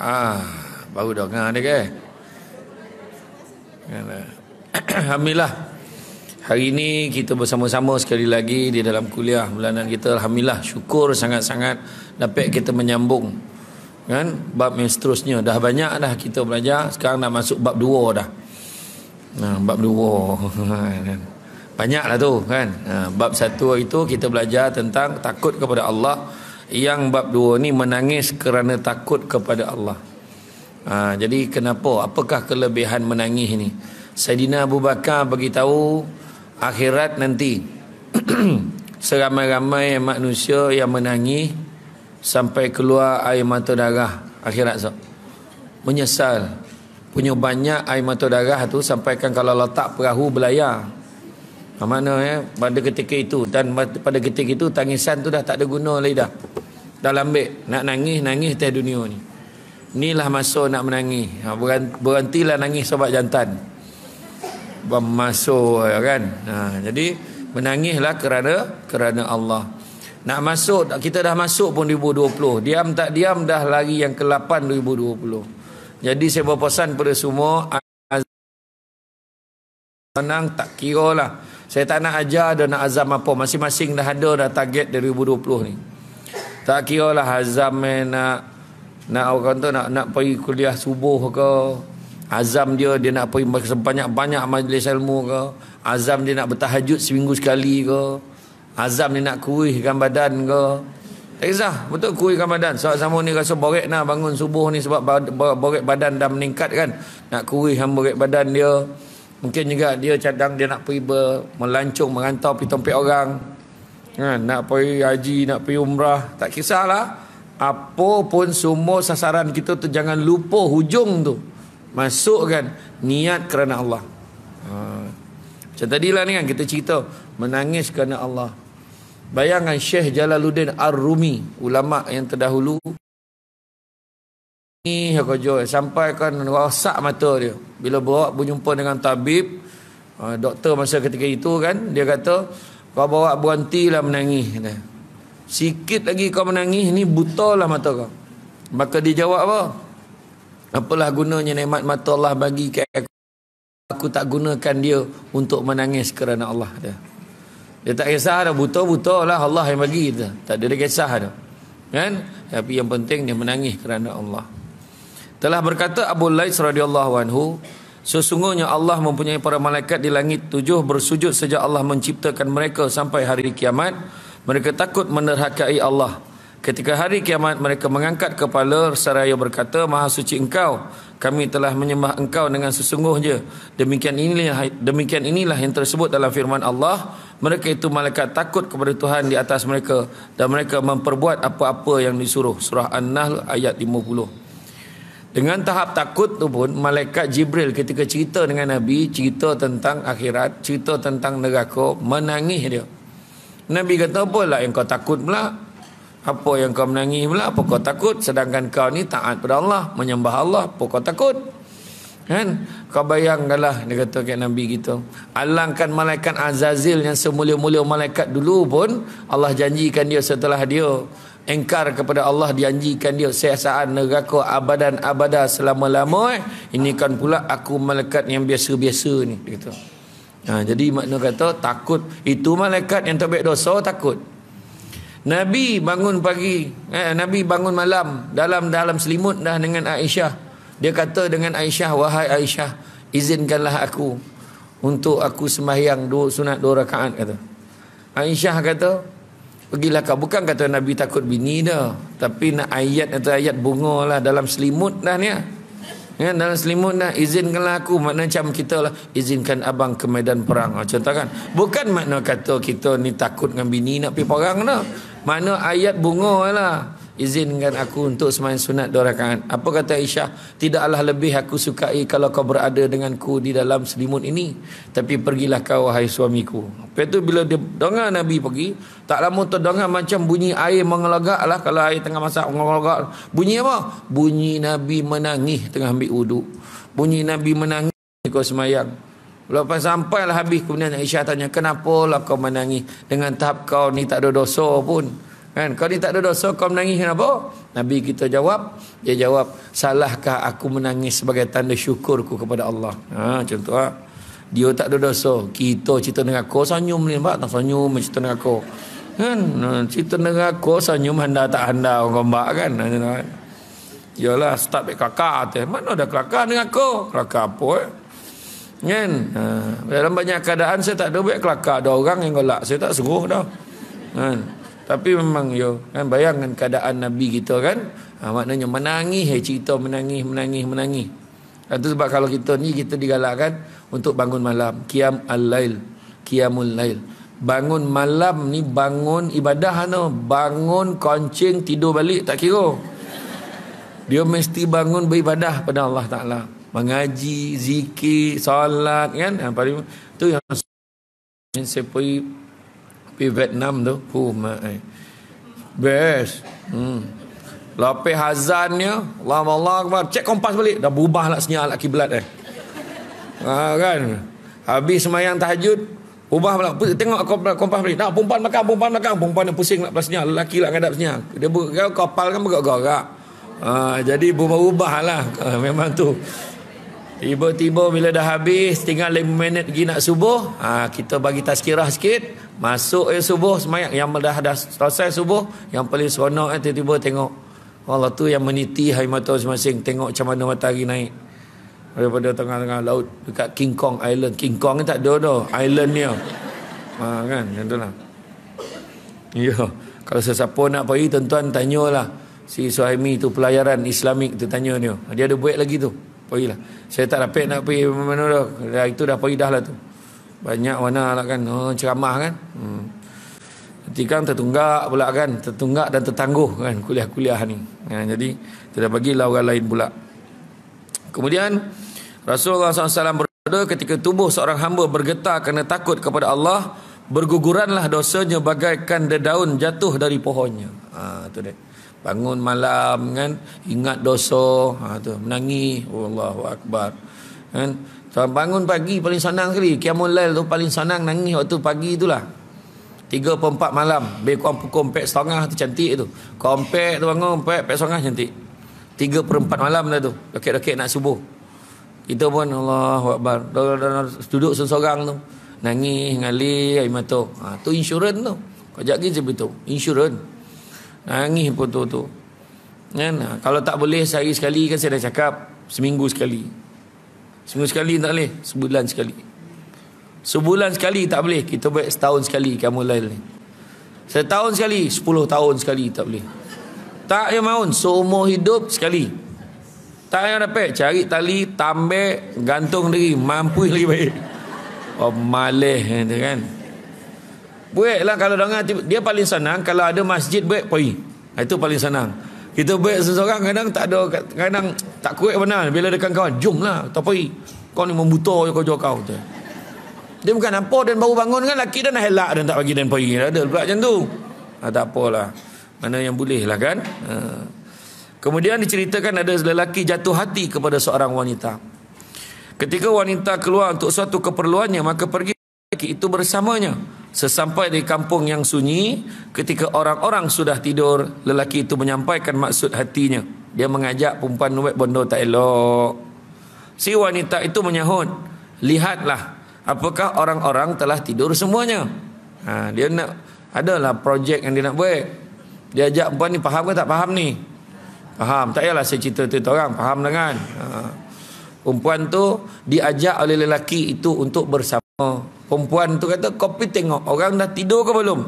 Ah, baru dengar dia ke? Kan? Kan, eh? Alhamdulillah. Hari ini kita bersama-sama sekali lagi di dalam kuliah bulanan kita. Alhamdulillah syukur sangat-sangat dapat kita menyambung kan bab yang seterusnya dah banyak dah kita belajar sekarang dah masuk bab dua dah nah, bab dua kan? banyaklah tu kan nah, bab satu itu kita belajar tentang takut kepada Allah yang bab dua ni menangis kerana takut kepada Allah ha, Jadi kenapa? Apakah kelebihan menangis ni? Saidina Abu Bakar beritahu Akhirat nanti Seramai-ramai manusia yang menangis Sampai keluar air mata darah Akhirat so Menyesal Punya banyak air mata darah tu Sampaikan kalau letak perahu belayar. Ah, Mana ya eh, pada ketika itu dan pada ketika itu tangisan tu dah tak ada guna lagi dah. Dah lambat nak nangis nangis teh dunia ni. Inilah masa nak menangis. Ha, berhentilah nangis sobat jantan. Masuk kan. Ha, jadi menangislah kerana kerana Allah. Nak masuk kita dah masuk pun 2020. Diam tak diam dah lari yang ke-8 2020. Jadi saya berpesan pada semua senang tak kira lah saya tak nak ajar dan nak azam apa. Masing-masing dah ada dah target 2020 ni. Tak kira lah azam nak nak orang tu nak nak pergi kuliah subuh ke. Azam dia dia nak pergi sebanyak-banyak majlis ilmu ke. Azam dia nak bertahajud seminggu sekali ke. Azam dia nak kuihkan badan ke. Tak kisah. Betul kuihkan badan. Sebab sama ni rasa borek nak bangun subuh ni sebab borek badan dah meningkat kan. Nak kuihkan borek badan Dia. Mungkin juga dia cadang dia nak pergi ber, melancung, mengantau pergi tempat orang. Ha, nak pergi haji, nak pergi umrah. Tak kisahlah. Apa pun semua sasaran kita tu jangan lupa hujung tu. Masukkan niat kerana Allah. Ha. Macam tadilah ni kan kita cerita. Menangis kerana Allah. Bayangkan Syekh Jalaluddin Ar-Rumi. Ulama' yang terdahulu ni kerja sampai kan rosak mata dia bila bawa berjumpa dengan tabib uh, doktor masa ketika itu kan dia kata kau bawa berhentilah menangis kata. sikit lagi kau menangis ni butalah mata kau maka dia jawab apa apalah gunanya nikmat mata Allah bagi ke aku aku tak gunakan dia untuk menangis kerana Allah dia dia tak kisah dah buta-buta lah Allah yang bagi dia tak ada dia kisah dah kan tapi yang penting dia menangis kerana Allah telah berkata Abu Lais radhiyallahu anhu, sesungguhnya Allah mempunyai para malaikat di langit tujuh bersujud sejak Allah menciptakan mereka sampai hari kiamat. Mereka takut menerhakai Allah. Ketika hari kiamat mereka mengangkat kepala seraya berkata, "Maha suci Engkau, kami telah menyembah Engkau dengan sesungguhnya." Demikian inilah demikian inilah yang tersebut dalam firman Allah. Mereka itu malaikat takut kepada Tuhan di atas mereka dan mereka memperbuat apa-apa yang disuruh. Surah An-Nahl ayat 50. Dengan tahap takut tu pun Malaikat Jibril ketika cerita dengan Nabi Cerita tentang akhirat Cerita tentang neraka Menangis dia Nabi kata apalah yang kau takut pula Apa yang kau menangis pula Apa kau takut Sedangkan kau ni taat pada Allah Menyembah Allah Apa kau takut Kan Kau bayangkanlah Dia kata kat Nabi kita Alangkan malaikat Azazil Yang semula-mula malaikat dulu pun Allah janjikan dia setelah dia engkar kepada Allah dianjikan dia siasaan neraka abadan abadah selama-lama eh. ini kan pula aku malaikat yang biasa-biasa ni dia kata ha, jadi makna kata takut itu malaikat yang terbaik dosa takut Nabi bangun pagi eh, Nabi bangun malam dalam dalam selimut dah dengan Aisyah dia kata dengan Aisyah wahai Aisyah izinkanlah aku untuk aku sembahyang dua sunat dua rakaat kata Aisyah kata Pergilah kau Bukan kata Nabi takut bini dah Tapi nak ayat atau ayat bunga lah Dalam selimut dah ni ya, ya Dalam selimut dah Izinkanlah aku Maknanya macam kita lah Izinkan abang ke medan perang ha, Contoh kan Bukan makna kata kita ni takut dengan bini Nak pergi perang dah Makna ayat bunga lah izinkan aku untuk semain sunat dua rakaat. Apa kata Aisyah? Tidaklah lebih aku sukai kalau kau berada denganku di dalam selimut ini. Tapi pergilah kau, wahai suamiku. Lepas tu bila dia dengar Nabi pergi, tak lama tu dengar macam bunyi air mengelagak lah. Kalau air tengah masak mengelagak. Bunyi apa? Bunyi Nabi menangis tengah ambil uduk. Bunyi Nabi menangis kau semayang. Lepas sampailah habis kemudian Aisyah tanya, kenapa lah kau menangis? Dengan tahap kau ni tak ada dosa pun. Kan? Kalau dia tak ada dosa, kau menangis kenapa? Nabi kita jawab, dia jawab, salahkah aku menangis sebagai tanda syukurku kepada Allah? Ha, contoh ha? Dia tak ada dosa. Kita cerita dengan kau, senyum ni nampak? Tak senyum, cerita dengan kau. Kan? Ha, cerita dengan kau, senyum handa tak handa orang kombak kan? Ha, ha. Yalah, start baik kelakar. Tu. Mana ada kelakar dengan kau? Kelakar apa eh? Kan? Ha. Dalam banyak keadaan saya tak ada baik kelakar. Ada orang yang golak. Saya tak suruh dah. Kan? Ha. Tapi memang yo kan bayangkan keadaan Nabi kita kan. Ha, maknanya menangis he eh, cerita menangis menangis menangis. Itu ha, sebab kalau kita ni kita digalakkan untuk bangun malam, qiyam al-lail, qiyamul lail. Bangun malam ni bangun ibadah no. bangun koncing tidur balik tak kira. Dia mesti bangun beribadah pada Allah Taala. Mengaji, zikir, solat kan. Ha, paling tu yang saya pi Vietnam tu hu mai eh. best hmm lapih hazannya Allah Allah akbar cek kompas balik dah berubah lah senyal lah kiblat eh ha, kan habis semayang tahajud ubah pula tengok kompas, kompas balik nak perempuan makan perempuan makan perempuan yang pusing nak pasnya lelaki lah ngadap senyal dia kapal kan bergerak-gerak ha, jadi berubah-ubah lah ha, memang tu Tiba-tiba bila dah habis tinggal lima minit lagi nak subuh, ha, kita bagi tazkirah sikit, masuk ya subuh semayak yang dah dah selesai subuh, yang paling seronok eh, tiba-tiba tengok Allah tu yang meniti hai mata masing-masing tengok macam mana matahari naik daripada tengah-tengah laut dekat King Kong Island King Kong ni tak ada dah island ni ha, kan entahlah tu lah. ya kalau sesiapa nak pergi tuan-tuan tanyalah si Suhaimi tu pelayaran Islamik tu tanya dia dia ada buat lagi tu Pergilah. Saya tak dapat nak pergi menurut. Dah itu dah pergi dah lah tu. Banyak warna lah kan. Oh, ceramah kan. Hmm. Nanti kan tertunggak pula kan. Tertunggak dan tertangguh kan kuliah-kuliah ni. Ya, jadi, kita dah bagilah orang lain pula. Kemudian, Rasulullah SAW berkata ketika tubuh seorang hamba bergetar kerana takut kepada Allah, berguguranlah dosanya bagaikan dedaun jatuh dari pohonnya. Ah, ha, tu dia. Bangun malam kan ingat dosa ha tu menangis oh, Allahu akbar kan so, bangun pagi paling senang sekali qiyamul lail tu paling senang nangis waktu pagi itulah 3 pukul malam lebih kurang pukul 4 setengah tu cantik tu kompak tu bangun 4 setengah cantik 3 per malam dah tu rakit-rakit nak subuh kita pun Allahu akbar duduk seseorang tu nangis ngali air mata ha, tu insurans tu kau jaga je betul insurans Nangis pun tu tu. Kan? Ha, kalau tak boleh sehari sekali kan saya dah cakap seminggu sekali. Seminggu sekali tak boleh, sebulan sekali. Sebulan sekali tak boleh, kita buat setahun sekali kamu lain ni. Setahun sekali, sepuluh tahun sekali tak boleh. Tak yang maun, seumur hidup sekali. Tak yang dapat, cari tali, tambah, gantung diri, mampu lagi baik. Oh, malih kan. Baik lah kalau dengar Dia paling senang Kalau ada masjid baik pergi ha, Itu paling senang Kita baik seseorang Kadang tak ada Kadang tak kuat lah. benar Bila ada kawan-kawan Jom lah Tak pergi Kau ni membuta kau kau tu. Dia bukan apa Dan baru bangun kan Laki dia nak helak Dan tak bagi dan pergi Ada pula macam tu ha, Tak apalah Mana yang boleh lah kan ha. Kemudian diceritakan Ada lelaki jatuh hati Kepada seorang wanita Ketika wanita keluar Untuk suatu keperluannya Maka pergi itu bersamanya Sesampai di kampung yang sunyi, ketika orang-orang sudah tidur, lelaki itu menyampaikan maksud hatinya. Dia mengajak perempuan nuwek bondo tak elok. Si wanita itu menyahut, lihatlah apakah orang-orang telah tidur semuanya. Ha, dia nak, adalah projek yang dia nak buat. Dia ajak perempuan ni, faham ke tak faham ni? Faham, tak payahlah saya cerita tu orang, faham dengan. Ha. Perempuan tu diajak oleh lelaki itu untuk bersama perempuan tu kata kau pergi tengok orang dah tidur ke belum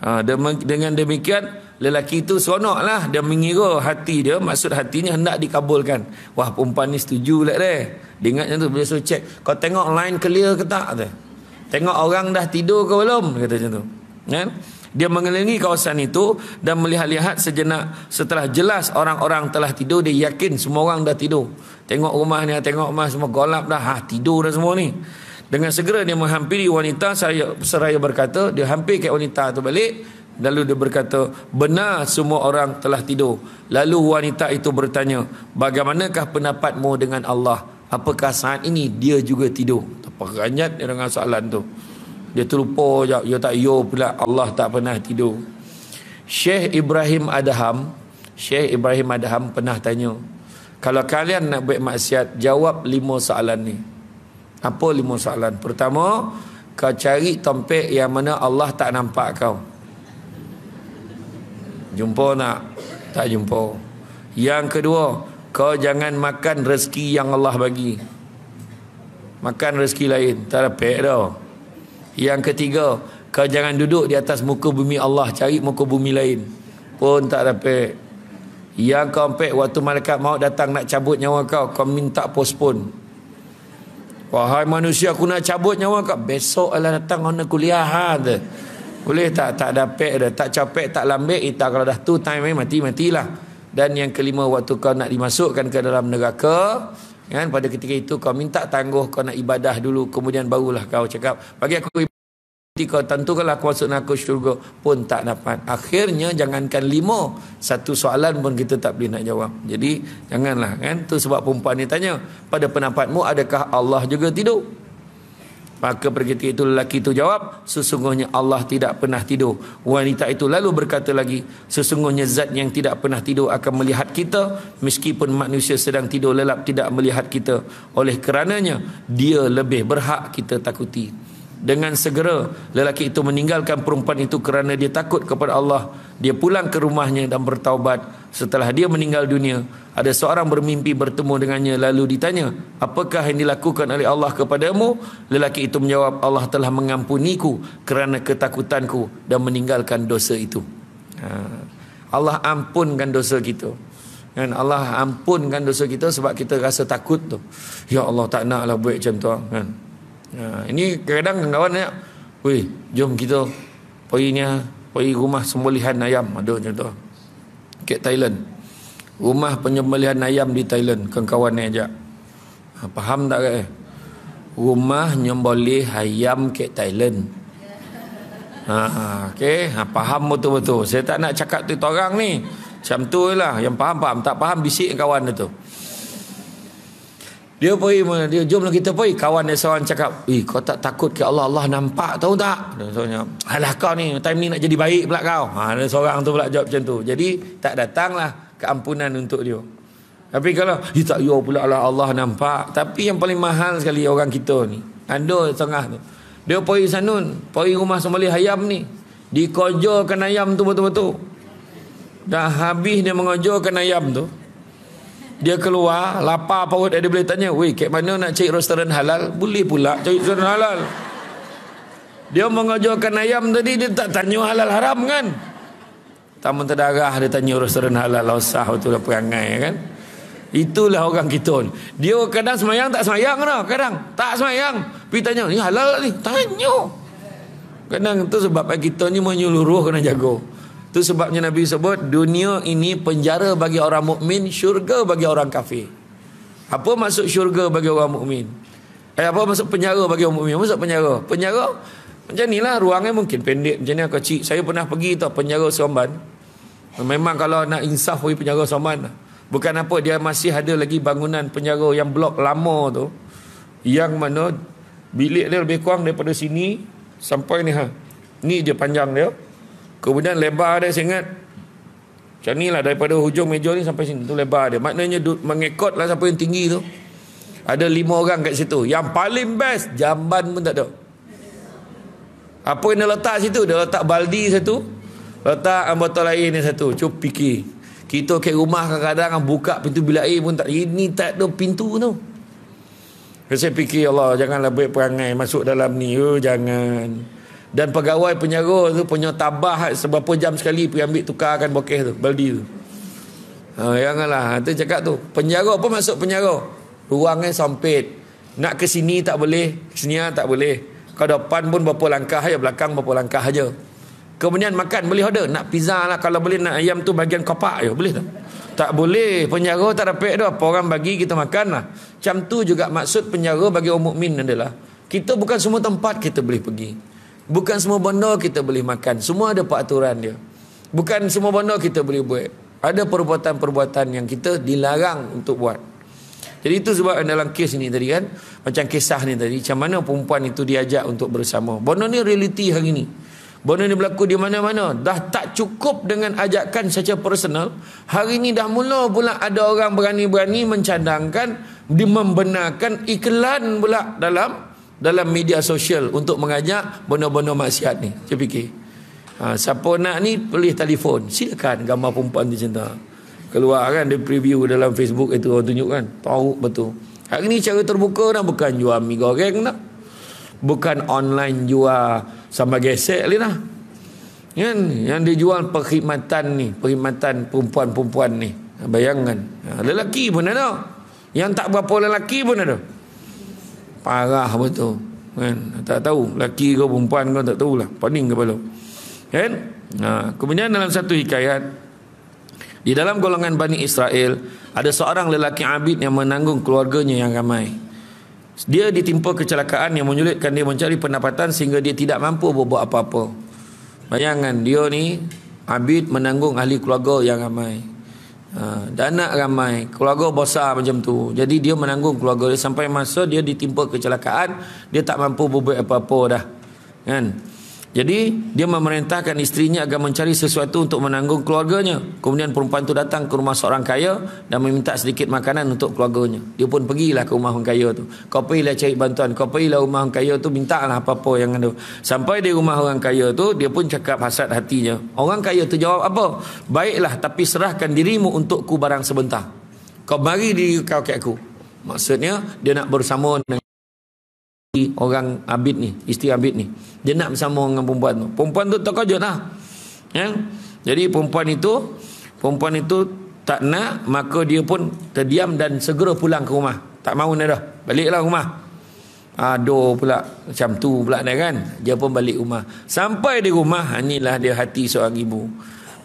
ha, dengan demikian lelaki tu seronok lah dia mengira hati dia maksud hatinya hendak dikabulkan wah perempuan ni setuju lah dia dia ingatnya tu dia suruh check kau tengok line clear ke tak tu tengok orang dah tidur ke belum kata macam tu kan dia mengelilingi kawasan itu dan melihat-lihat sejenak setelah jelas orang-orang telah tidur dia yakin semua orang dah tidur tengok rumah ni tengok rumah semua golap dah ha, tidur dah semua ni dengan segera dia menghampiri wanita saya seraya berkata dia hampir ke wanita itu balik lalu dia berkata benar semua orang telah tidur. Lalu wanita itu bertanya, bagaimanakah pendapatmu dengan Allah? Apakah saat ini dia juga tidur? Terperanjat dia dengan soalan tu. Dia terlupa je, dia tak yo pula Allah tak pernah tidur. Syekh Ibrahim Adham, Syekh Ibrahim Adham pernah tanya, kalau kalian nak buat maksiat, jawab lima soalan ni. Apa lima soalan? Pertama, kau cari tempat yang mana Allah tak nampak kau. Jumpa nak? Tak jumpa. Yang kedua, kau jangan makan rezeki yang Allah bagi. Makan rezeki lain. Tak ada pek dah. Yang ketiga, kau jangan duduk di atas muka bumi Allah. Cari muka bumi lain. Pun tak ada pek. Yang keempat, waktu malaikat maut datang nak cabut nyawa kau, kau minta postpone. Wahai manusia aku nak cabut nyawa kau. Besok lah datang kau nak kuliah. Ha, Boleh tak? Tak ada dapat dah. Tak capek, tak lambik. Ita kalau dah tu time eh, mati, matilah. Dan yang kelima waktu kau nak dimasukkan ke dalam neraka. Kan? Pada ketika itu kau minta tangguh. Kau nak ibadah dulu. Kemudian barulah kau cakap. Bagi aku ibadah. Ketika tentukanlah aku masuk neraka syurga pun tak dapat. Akhirnya jangankan lima. Satu soalan pun kita tak boleh nak jawab. Jadi janganlah kan. Itu sebab perempuan ni tanya. Pada pendapatmu adakah Allah juga tidur? Maka berkata itu lelaki itu jawab. Sesungguhnya Allah tidak pernah tidur. Wanita itu lalu berkata lagi. Sesungguhnya zat yang tidak pernah tidur akan melihat kita. Meskipun manusia sedang tidur lelap tidak melihat kita. Oleh kerananya dia lebih berhak kita takuti. Dengan segera lelaki itu meninggalkan perempuan itu kerana dia takut kepada Allah. Dia pulang ke rumahnya dan bertaubat. Setelah dia meninggal dunia, ada seorang bermimpi bertemu dengannya lalu ditanya, "Apakah yang dilakukan oleh Allah kepadamu?" Lelaki itu menjawab, "Allah telah mengampuniku kerana ketakutanku dan meninggalkan dosa itu." Ha. Allah ampunkan dosa kita. Kan Allah ampunkan dosa kita sebab kita rasa takut tu. Ya Allah tak naklah buat macam tu kan. Ha, ini kadang kawan nak, "Wei, jom kita pergi ni, ah, pergi rumah sembelihan ayam." Ada macam Ke Thailand. Rumah penyembelihan ayam di Thailand, kawan-kawan ni ajak. Ha, faham tak ke? Rumah nyembelih ayam ke Thailand. Ha, okay. ha, faham betul-betul. Saya tak nak cakap tu orang ni. Macam tu lah. Yang faham, faham. Tak faham, bisik kawan dia tu. Dia pergi, dia jumlah kita pergi. Kawan dia seorang cakap, Eh, kau tak takut ke Allah? Allah nampak, tahu tak? Dia soalnya, alah kau ni, time ni nak jadi baik pula kau. Ha, ada seorang tu pula jawab macam tu. Jadi, tak datanglah keampunan untuk dia. Tapi kalau, Eh, tak yo pula lah Allah nampak. Tapi yang paling mahal sekali orang kita ni. ando tengah tu. Dia pergi sanun, pergi rumah sembelih ayam ni. Dikojorkan ayam tu betul-betul. Dah habis dia mengojorkan ayam tu. Dia keluar lapar perut dia boleh tanya, "Wei, kat mana nak cari restoran halal?" Boleh pula cari restoran halal. Dia mengajarkan ayam tadi dia tak tanya halal haram kan? Taman terdarah dia tanya restoran halal lah usah betul lah perangai ya kan? Itulah orang kita Dia kadang semayang tak semayang lah. Kadang tak semayang. Pergi tanya, ni halal ni? Tanya. Kadang tu sebab kita ni menyeluruh kena jago. Itu sebabnya Nabi sebut dunia ini penjara bagi orang mukmin, syurga bagi orang kafir. Apa maksud syurga bagi orang mukmin? Eh, apa maksud penjara bagi orang mukmin? Maksud penjara? Penjara macam inilah ruangnya mungkin pendek macam ni kecil. Saya pernah pergi tu penjara Seremban. Memang kalau nak insaf pergi penjara Seremban. Bukan apa dia masih ada lagi bangunan penjara yang blok lama tu. Yang mana bilik dia lebih kurang daripada sini sampai ni ha. Ni je panjang dia. Kemudian lebar dia saya ingat Macam ni lah daripada hujung meja ni sampai sini tu lebar dia Maknanya mengekot lah siapa yang tinggi tu Ada lima orang kat situ Yang paling best jamban pun tak ada Apa yang dia letak situ Dia letak baldi satu Letak botol air ni satu Cuk fikir Kita ke rumah kadang-kadang ah, buka pintu bilik air pun tak Ini tak ada pintu tu saya fikir Allah janganlah buat perangai masuk dalam ni. Oh, jangan. Dan pegawai penjara tu punya tabah seberapa jam sekali pergi ambil tukarkan bokeh tu, baldi tu. Ha, lah. Itu ha, cakap tu. Penjara pun masuk penjara. Ruangnya sampit. Nak ke sini tak boleh. Sini ah tak boleh. Kau depan pun berapa langkah aja. Belakang berapa langkah aja. Kemudian makan boleh order. Nak pizza lah. Kalau boleh nak ayam tu bagian kopak aja. Boleh tak? Tak boleh. Penjara tak dapat tu. Apa orang bagi kita makan lah. Macam tu juga maksud penjara bagi orang mukmin adalah. Kita bukan semua tempat kita boleh pergi. Bukan semua benda kita boleh makan. Semua ada peraturan dia. Bukan semua benda kita boleh buat. Ada perbuatan-perbuatan yang kita dilarang untuk buat. Jadi itu sebab dalam kes ini tadi kan. Macam kisah ni tadi. Macam mana perempuan itu diajak untuk bersama. Benda ni realiti hari ini, Benda ni berlaku di mana-mana. Dah tak cukup dengan ajakan secara personal. Hari ini dah mula pula ada orang berani-berani mencandangkan. Membenarkan iklan pula dalam dalam media sosial untuk mengajak benda-benda maksiat ni. Saya fikir. Ha, siapa nak ni pilih telefon. Silakan gambar perempuan tu cinta. Keluar kan dia preview dalam Facebook itu orang tunjuk kan. Tahu betul. Hari ni cara terbuka nak bukan jual mie goreng dah. Bukan online jual sama gesek ni dah. Kan? Yang dijual perkhidmatan ni. Perkhidmatan perempuan-perempuan ni. Bayangkan. Ha, lelaki pun ada. Yang tak berapa lelaki pun Ada parah betul kan tak tahu laki ke perempuan ke tak tahulah pening kepala kan ha. kemudian dalam satu hikayat di dalam golongan Bani Israel ada seorang lelaki abid yang menanggung keluarganya yang ramai dia ditimpa kecelakaan yang menyulitkan dia mencari pendapatan sehingga dia tidak mampu berbuat apa-apa bayangan dia ni abid menanggung ahli keluarga yang ramai Ha, dan anak ramai keluarga besar macam tu jadi dia menanggung keluarga dia sampai masa dia ditimpa kecelakaan dia tak mampu buat apa-apa dah kan jadi dia memerintahkan istrinya agar mencari sesuatu untuk menanggung keluarganya. Kemudian perempuan itu datang ke rumah seorang kaya dan meminta sedikit makanan untuk keluarganya. Dia pun pergilah ke rumah orang kaya tu. Kau pergilah cari bantuan. Kau pergilah rumah orang kaya tu mintalah apa-apa yang ada. Sampai di rumah orang kaya tu dia pun cakap hasrat hatinya. Orang kaya tu jawab apa? Baiklah tapi serahkan dirimu untukku barang sebentar. Kau bagi di kau ke aku. Maksudnya dia nak bersama dengan orang Abid ni, isteri Abid ni. Dia nak bersama dengan perempuan tu. Perempuan tu terkejut lah. Ya? Jadi perempuan itu, perempuan itu tak nak, maka dia pun terdiam dan segera pulang ke rumah. Tak mahu ni dah. Baliklah rumah. Aduh pula. Macam tu pula dia kan. Dia pun balik rumah. Sampai di rumah, ha, inilah dia hati seorang ibu.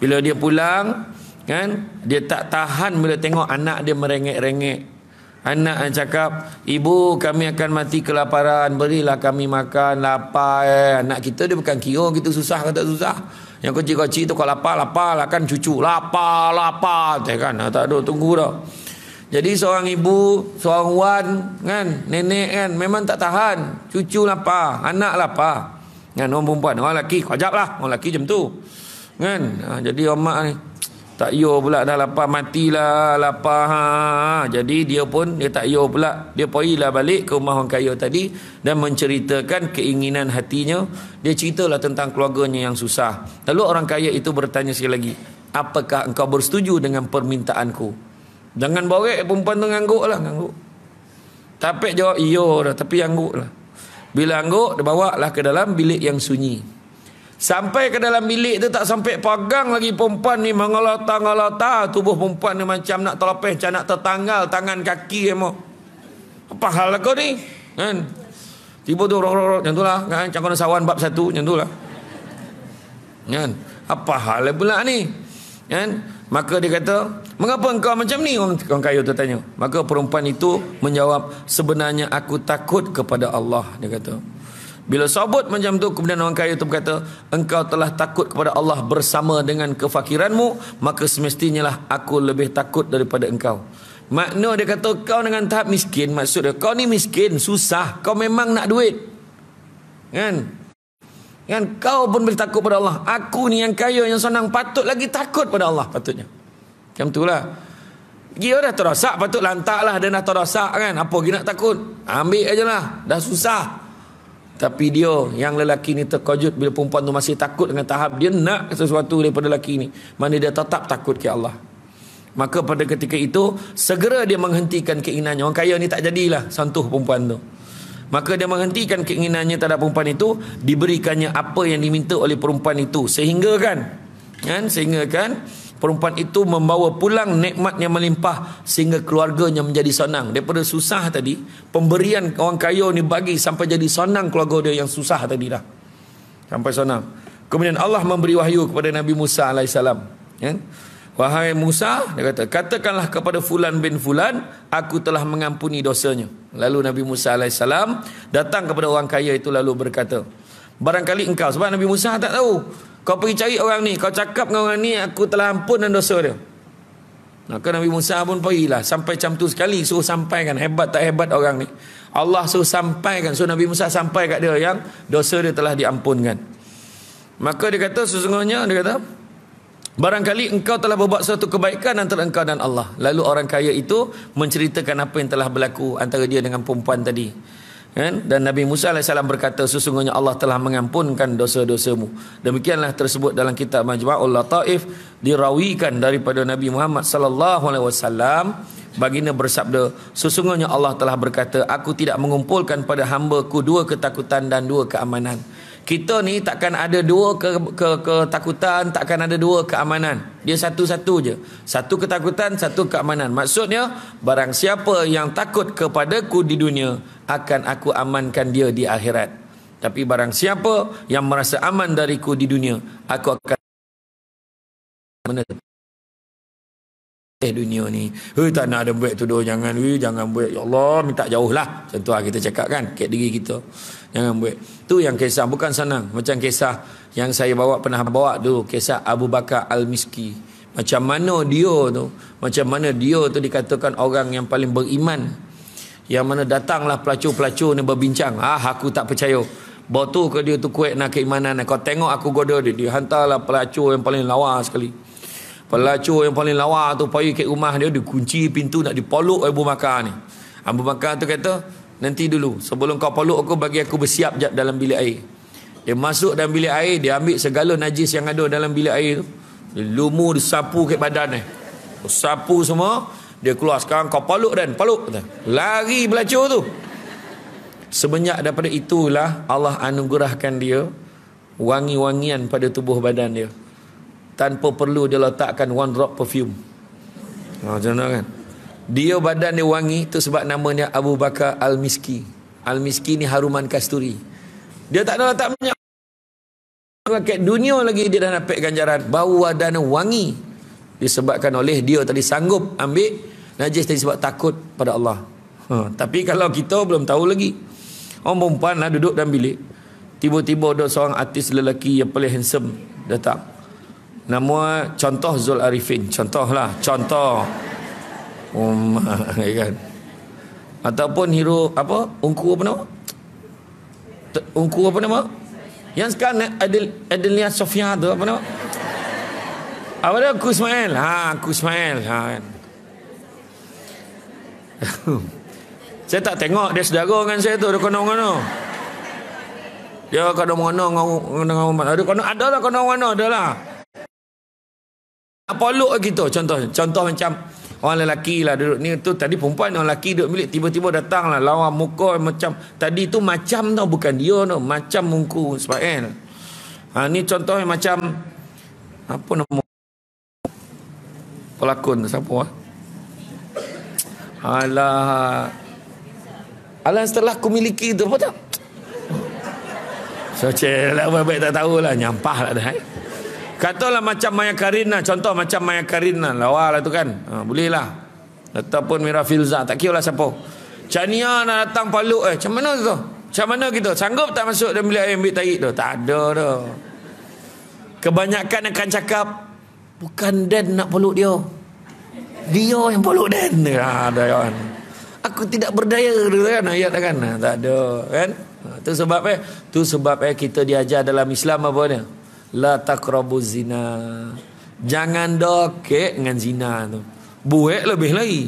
Bila dia pulang, kan dia tak tahan bila tengok anak dia merengek-rengek Anak yang cakap, ibu kami akan mati kelaparan, berilah kami makan, lapar. Eh. Anak kita dia bukan kio, kita susah kata susah. Yang kecil-kecil tu kalau lapar, lapar lah kan cucu. Lapar, lapar. Tak, kan? Ah, tak ada, tunggu dah. Jadi seorang ibu, seorang wan, kan, nenek kan, memang tak tahan. Cucu lapar, anak lapar. Kan, orang perempuan, orang lelaki, kajap lah. Orang lelaki macam tu. Kan, ah, jadi orang mak ni, tak yo pula dah lapar matilah lapar ha, ha, ha. jadi dia pun dia tak yo pula dia lah balik ke rumah orang kaya tadi dan menceritakan keinginan hatinya dia ceritalah tentang keluarganya yang susah lalu orang kaya itu bertanya sekali lagi apakah engkau bersetuju dengan permintaanku jangan borek perempuan tu ngangguk lah ngangguk tapi jawab iyo dah tapi angguk lah bila angguk dia bawa lah ke dalam bilik yang sunyi Sampai ke dalam bilik tu tak sampai pagang lagi perempuan ni mengelata-ngelata. Tubuh perempuan ni macam nak terlepas, macam nak tertanggal tangan kaki emo. Apa hal lah kau ni? Kan? Tiba tu rorok-rorok, macam tu lah. Kan? Cangkau sawan bab satu, macam tu lah. Kan? Apa hal pula ni? Kan? Maka dia kata, mengapa engkau macam ni? Orang, orang kayu tu tanya. Maka perempuan itu menjawab, sebenarnya aku takut kepada Allah. Dia kata. Bila sobut macam tu kemudian orang kaya tu berkata engkau telah takut kepada Allah bersama dengan kefakiranmu maka semestinya lah aku lebih takut daripada engkau. Makna dia kata kau dengan tahap miskin maksud dia kau ni miskin susah kau memang nak duit. Kan? Kan kau pun boleh takut pada Allah. Aku ni yang kaya yang senang patut lagi takut pada Allah patutnya. Macam itulah. Dia dah terosak patut lantaklah dia dah terosak kan. Apa lagi nak takut? Ambil lah Dah susah. Tapi dia yang lelaki ni terkejut bila perempuan tu masih takut dengan tahap dia nak sesuatu daripada lelaki ni. Mana dia tetap takut ke Allah. Maka pada ketika itu segera dia menghentikan keinginannya. Orang kaya ni tak jadilah sentuh perempuan tu. Maka dia menghentikan keinginannya terhadap perempuan itu diberikannya apa yang diminta oleh perempuan itu sehingga kan kan sehingga kan perempuan itu membawa pulang nikmat yang melimpah sehingga keluarganya menjadi senang daripada susah tadi pemberian orang kaya ni bagi sampai jadi senang keluarga dia yang susah tadi dah sampai senang kemudian Allah memberi wahyu kepada Nabi Musa AS ya? wahai Musa dia kata katakanlah kepada Fulan bin Fulan aku telah mengampuni dosanya lalu Nabi Musa AS datang kepada orang kaya itu lalu berkata barangkali engkau sebab Nabi Musa tak tahu kau pergi cari orang ni. Kau cakap dengan orang ni. Aku telah ampun dan dosa dia. Maka Nabi Musa pun pergi lah. Sampai macam tu sekali. Suruh sampaikan. Hebat tak hebat orang ni. Allah suruh sampaikan. So Nabi Musa sampai kat dia yang dosa dia telah diampunkan. Maka dia kata sesungguhnya. Dia kata. Barangkali engkau telah berbuat suatu kebaikan antara engkau dan Allah. Lalu orang kaya itu menceritakan apa yang telah berlaku antara dia dengan perempuan tadi. Eh? Dan Nabi Musa AS berkata Sesungguhnya Allah telah mengampunkan dosa-dosamu Demikianlah tersebut dalam kitab Majma'ul Lata'if Dirawikan daripada Nabi Muhammad sallallahu alaihi wasallam Baginda bersabda Sesungguhnya Allah telah berkata Aku tidak mengumpulkan pada hamba ku dua ketakutan dan dua keamanan kita ni takkan ada dua ke, ke, ketakutan, takkan ada dua keamanan. Dia satu-satu je. Satu ketakutan, satu keamanan. Maksudnya, barang siapa yang takut kepadaku di dunia, akan aku amankan dia di akhirat. Tapi barang siapa yang merasa aman dariku di dunia, aku akan menetap dunia ni. Hei, tak nak ada buat tuduh. Jangan, hei, jangan buat. Ya Allah, minta jauh lah. Contoh kita cakap kan, kat diri kita. Jangan buat. Tu yang kisah bukan senang macam kisah yang saya bawa pernah bawa dulu kisah Abu Bakar Al-Miski. Macam mana dia tu? Macam mana dia tu dikatakan orang yang paling beriman? Yang mana datanglah pelacur-pelacur ni berbincang. Ah, aku tak percaya. Botu ke dia tu kuat nak keimanan. Kau tengok aku goda dia. Dia hantarlah pelacur yang paling lawa sekali. Pelacur yang paling lawa tu pergi ke rumah dia. Dia kunci pintu nak dipoluk Abu Bakar ni. Abu Bakar tu kata, Nanti dulu sebelum kau peluk aku bagi aku bersiap jap dalam bilik air. Dia masuk dalam bilik air, dia ambil segala najis yang ada dalam bilik air tu. Lumur disapu ke badan ni. Sapu semua, dia keluar sekarang kau peluk dan peluk kata. Lari belacur tu. Semenjak daripada itulah Allah anugerahkan dia wangi-wangian pada tubuh badan dia. Tanpa perlu dia letakkan one drop perfume. Ha, jangan kan? Dia badan dia wangi tu sebab namanya Abu Bakar Al-Miski. Al-Miski ni haruman kasturi. Dia tak nak tak banyak. Rakyat dunia lagi dia dah dapat ganjaran. Bau badan wangi. Disebabkan oleh dia tadi sanggup ambil najis tadi sebab takut pada Allah. Ha, tapi kalau kita belum tahu lagi. Orang perempuan lah duduk dalam bilik. Tiba-tiba ada seorang artis lelaki yang paling handsome datang. Nama contoh Zul Arifin. Contohlah. Contoh. Contoh. Umar ya kan ataupun hero apa ungku apa nama T- ungku apa nama yang sekarang Adel Adelia Sofia tu apa nama apa dia Kusmael ha Kusmael ha kan? saya tak tengok dia sedara dengan saya tu dia kono-kono Ya kono-kono dengan umat dia kono ada lah kono-kono ada lah. apa lu kita contoh contoh macam orang lelaki lah duduk ni tu tadi perempuan orang lelaki duduk milik tiba-tiba datang lah lawa muka macam tadi tu macam tau bukan dia tau macam muka sebab kan ha, ni contoh macam apa nama pelakon tu siapa ha? alah alah setelah aku miliki tu apa tak so cik lah baik-baik tak tahulah nyampah lah dah eh? Katalah macam Maya Karina Contoh macam Maya Karina Lawa lah tu kan ha, Boleh lah Ataupun Mira Filza Tak kira lah siapa Chania lah nak datang palu Eh macam mana tu Macam mana gitu? Sanggup tak masuk dan beli ayam Ambil tarik tu Tak ada tu Kebanyakan akan cakap Bukan Dan nak peluk dia Dia yang peluk Dan ha, ada kan Aku tidak berdaya kan ayat kan ha, tak ada kan ha, tu sebab eh tu sebab eh kita diajar dalam Islam apa ni La takrabu zina Jangan dokek dengan zina tu Buek lebih lagi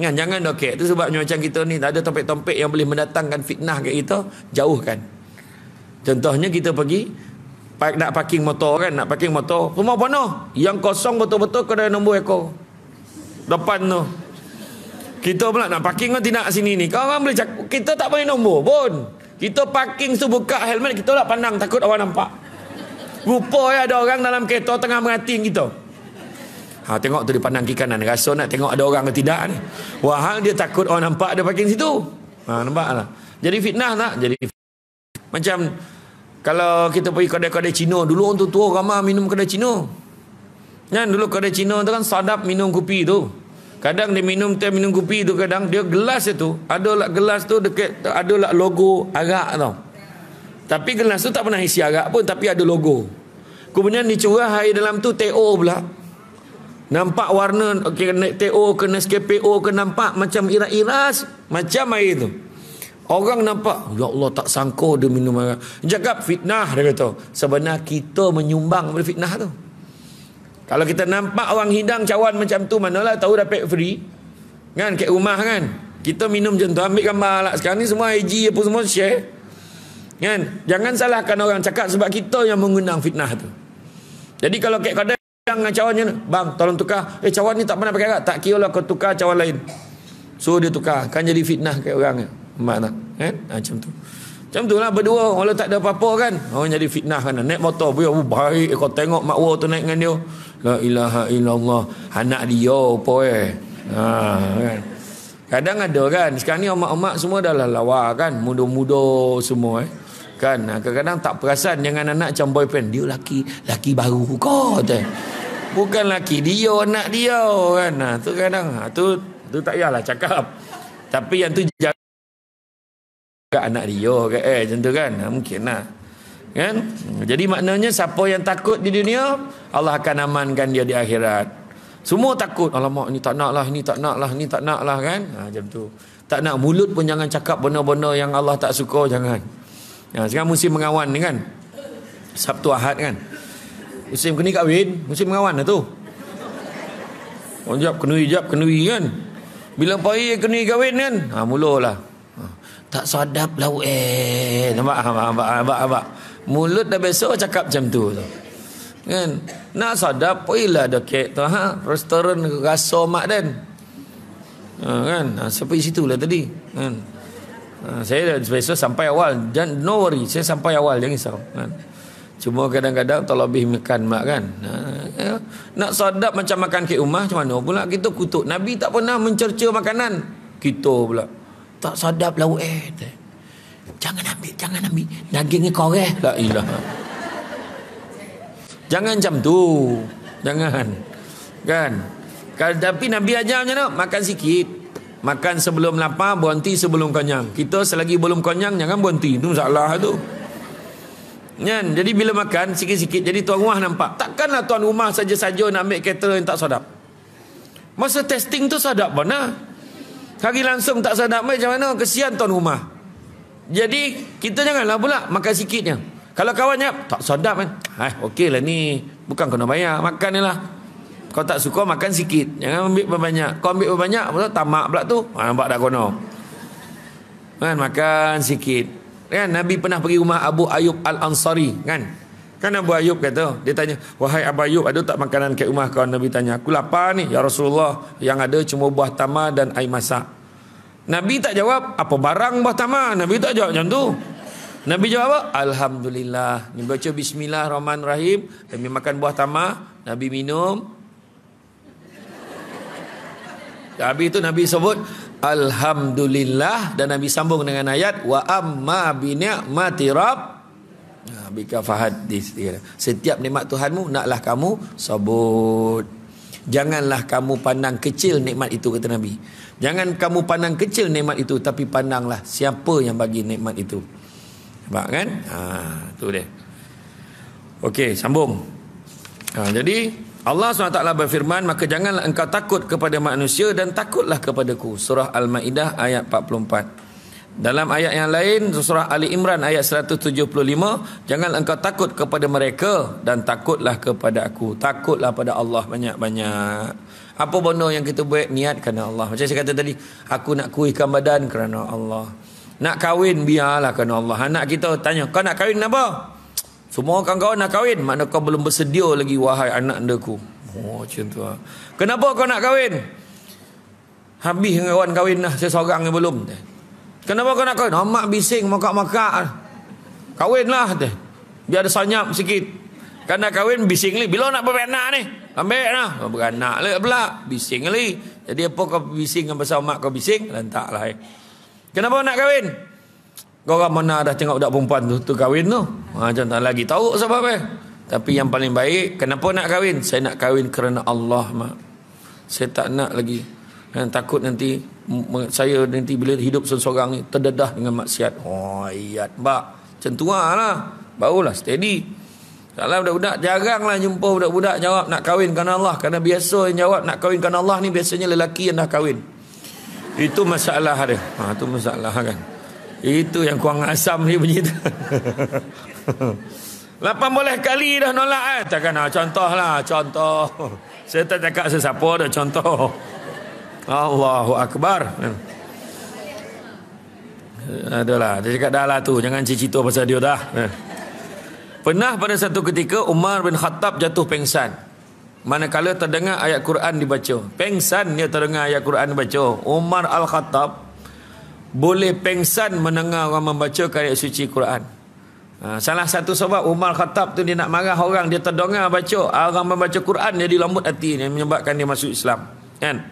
Jangan, jangan dokek Itu sebab macam kita ni Tak ada topik-topik yang boleh mendatangkan fitnah ke kita Jauhkan Contohnya kita pergi park, Nak parking motor kan Nak parking motor Rumah penuh Yang kosong betul-betul kau ada nombor ekor Depan tu Kita pula nak parking kan tidak sini ni Kau orang boleh cakap Kita tak punya nombor pun Kita parking tu buka helmet Kita lah pandang takut orang nampak Rupanya ada orang dalam kereta tengah merhati kita. Ha, tengok tu dia pandang ke kanan. Rasa nak tengok ada orang ke tidak ni. Wahal dia takut orang oh, nampak dia parking situ. Ha, nampak Jadi fitnah tak? Jadi Macam kalau kita pergi kedai-kedai Cina. Dulu orang tua-tua ramah minum kedai Cina. Kan dulu kedai Cina tu kan sadap minum kopi tu. Kadang dia minum teh minum kopi tu kadang dia gelas itu ada lah gelas tu dekat ada lah logo arak tau. Tapi gelas tu tak pernah isi arak pun tapi ada logo. Kemudian dicurah air dalam tu TO pula. Nampak warna okay, TO ke Nescafe O nampak macam iras-iras macam air tu. Orang nampak, Ya Allah tak sangka dia minum arak. Jagab fitnah dia kata. Sebenar kita menyumbang pada fitnah tu. Kalau kita nampak orang hidang cawan macam tu manalah tahu dapat free. Kan, kat rumah kan. Kita minum macam tu, ambil gambar lah. Sekarang ni semua IG apa semua share. Kan? Jangan salahkan orang cakap sebab kita yang mengundang fitnah tu. Jadi kalau kek kadang dengan cawannya, bang tolong tukar. Eh cawan ni tak pernah pakai kat. Tak kira lah kau tukar cawan lain. So dia tukar. Kan jadi fitnah ke orang. Kan? Mana? Kan? Ha, macam tu. Macam tu lah berdua. Kalau tak ada apa-apa kan. Orang jadi fitnah kan. Naik motor. Bia, ya, oh, baik. Eh, kau tengok makwa tu naik dengan dia. La ilaha illallah. Anak dia apa eh. Ha, kan? Kadang ada kan. Sekarang ni omak-omak semua dah lah lawa kan. Muda-muda semua eh. Kan kadang-kadang tak perasan jangan anak macam boyfriend dia laki laki baru kau Bukan laki dia anak dia kan. Ha, tu kadang ha, tu tu tak yalah cakap. Tapi yang tu jaga anak dia ke kan? eh macam tu kan. Ha, mungkinlah. Kan? Jadi maknanya siapa yang takut di dunia Allah akan amankan dia di akhirat. Semua takut. Alamak ni tak nak, naklah, ni tak nak, naklah, ni tak nak lah kan. Ha, macam tu. Tak nak mulut pun jangan cakap benda-benda yang Allah tak suka jangan. Ya, sekarang musim mengawan ni kan. Sabtu Ahad kan. Musim kena kahwin, musim mengawan lah tu. Orang jap kenui, jap kenui kan. Bila pagi kenui kahwin kan. Ha, mulalah. Ha. Tak sadap lau eh. Nampak, ha, nampak, ha, nampak, nampak, nampak. Mulut dah biasa cakap macam tu. tu. Kan? Nak sadap, pergilah dah kek tu. Ha? Restoran rasa mak dan. Ha, kan? Ha, sampai situ lah tadi. Kan? Ah, saya dan sebesar sampai awal dan no worry saya sampai awal jangan risau kan. cuma kadang-kadang tak lebih makan mak kan ah, eh, nak sadap macam makan ke rumah macam mana pula kita kutuk Nabi tak pernah mencerca makanan kita pula tak sadap lauk eh jangan ambil jangan ambil ni koreh la ilah jangan macam tu jangan kan. kan tapi Nabi ajar macam mana makan sikit Makan sebelum lapar, berhenti sebelum kenyang. Kita selagi belum kenyang, jangan berhenti. Itu masalah itu. Kan? Jadi bila makan, sikit-sikit, jadi tuan rumah nampak. Takkanlah tuan rumah saja-saja nak ambil kereta yang tak sadap. Masa testing tu sadap mana? Ha? Hari langsung tak sadap, macam mana? Kesian tuan rumah. Jadi, kita janganlah pula makan sikitnya. Kalau kawannya, tak sadap kan? Eh, ah, lah ni. Bukan kena bayar. Makan ni lah. Kau tak suka makan sikit. Jangan ambil berbanyak. Kau ambil berbanyak, betul tamak pula tu. Ha, nampak dah kono. Kan makan sikit. Kan Nabi pernah pergi rumah Abu Ayub Al-Ansari, kan? Kan Abu Ayub kata, dia tanya, "Wahai Abu Ayub, ada tak makanan ke rumah kau?" Nabi tanya, "Aku lapar ni, ya Rasulullah. Yang ada cuma buah tamar dan air masak." Nabi tak jawab, "Apa barang buah tamar?" Nabi tak jawab macam tu. Nabi jawab apa? Alhamdulillah. Ni baca bismillahirrahmanirrahim. Nabi makan buah tamar. Nabi minum. Habis itu Nabi sebut Alhamdulillah dan Nabi sambung dengan ayat Wa amma bini'mati rab ha, Bika fahadis Setiap nikmat Tuhanmu Naklah kamu sebut Janganlah kamu pandang kecil nikmat itu kata Nabi Jangan kamu pandang kecil nikmat itu Tapi pandanglah siapa yang bagi nikmat itu Nampak kan? Ha, tu dia Okey sambung ha, Jadi Allah SWT lah berfirman maka janganlah engkau takut kepada manusia dan takutlah kepada-Ku surah Al-Ma'idah ayat 44 dalam ayat yang lain surah Ali Imran ayat 175 janganlah engkau takut kepada mereka dan takutlah kepada aku takutlah pada Allah banyak-banyak apa benda yang kita buat niat kerana Allah macam saya kata tadi aku nak kuihkan badan kerana Allah nak kahwin biarlah kerana Allah anak kita tanya kau nak kahwin kenapa apa semua kawan-kawan nak kahwin. Mana kau belum bersedia lagi wahai anak andaku. Oh macam tu lah. Kenapa kau nak kahwin? Habis dengan kawan kahwin lah. Saya seorang yang belum. Kenapa kau nak kahwin? Amat bising makak-makak. Kahwin lah. Biar ada sanyap sikit. Kan nak kahwin bising ni. Bila nak beranak ni? Ambil lah. Oh, beranak lah pula. Bising ni. Jadi apa kau bising dengan pasal mak kau bising? Lantak lah eh. Kenapa nak kahwin? Kau mana dah tengok budak perempuan tu tu kahwin tu. Ha macam tak lagi tahu sebab apa. Eh. Tapi yang paling baik kenapa nak kahwin? Saya nak kahwin kerana Allah mak. Saya tak nak lagi. Dan takut nanti saya nanti bila hidup seseorang ni terdedah dengan maksiat. Oh iya mak. Centualah. Ah Barulah steady. Salah budak-budak jaranglah jumpa budak-budak jawab nak kahwin kerana Allah. karena biasa yang jawab nak kahwin kerana Allah ni biasanya lelaki yang dah kahwin. Itu masalah dia. Ha, itu masalah kan. Itu yang kurang asam ni bunyi tu. boleh kali dah nolak eh. Takkan lah, contoh lah, contoh. Saya tak cakap sesapa dah contoh. Allahu Akbar. Adalah, dia cakap dah lah tu, jangan cerita pasal dia dah. Pernah pada satu ketika Umar bin Khattab jatuh pengsan. Manakala terdengar ayat Quran dibaca. Pengsan dia terdengar ayat Quran dibaca. Umar Al-Khattab boleh pengsan mendengar orang membaca karya suci Quran. Ha, salah satu sebab Umar Khattab tu dia nak marah orang dia terdengar baca orang membaca Quran jadi lambat hati ini menyebabkan dia masuk Islam. Kan?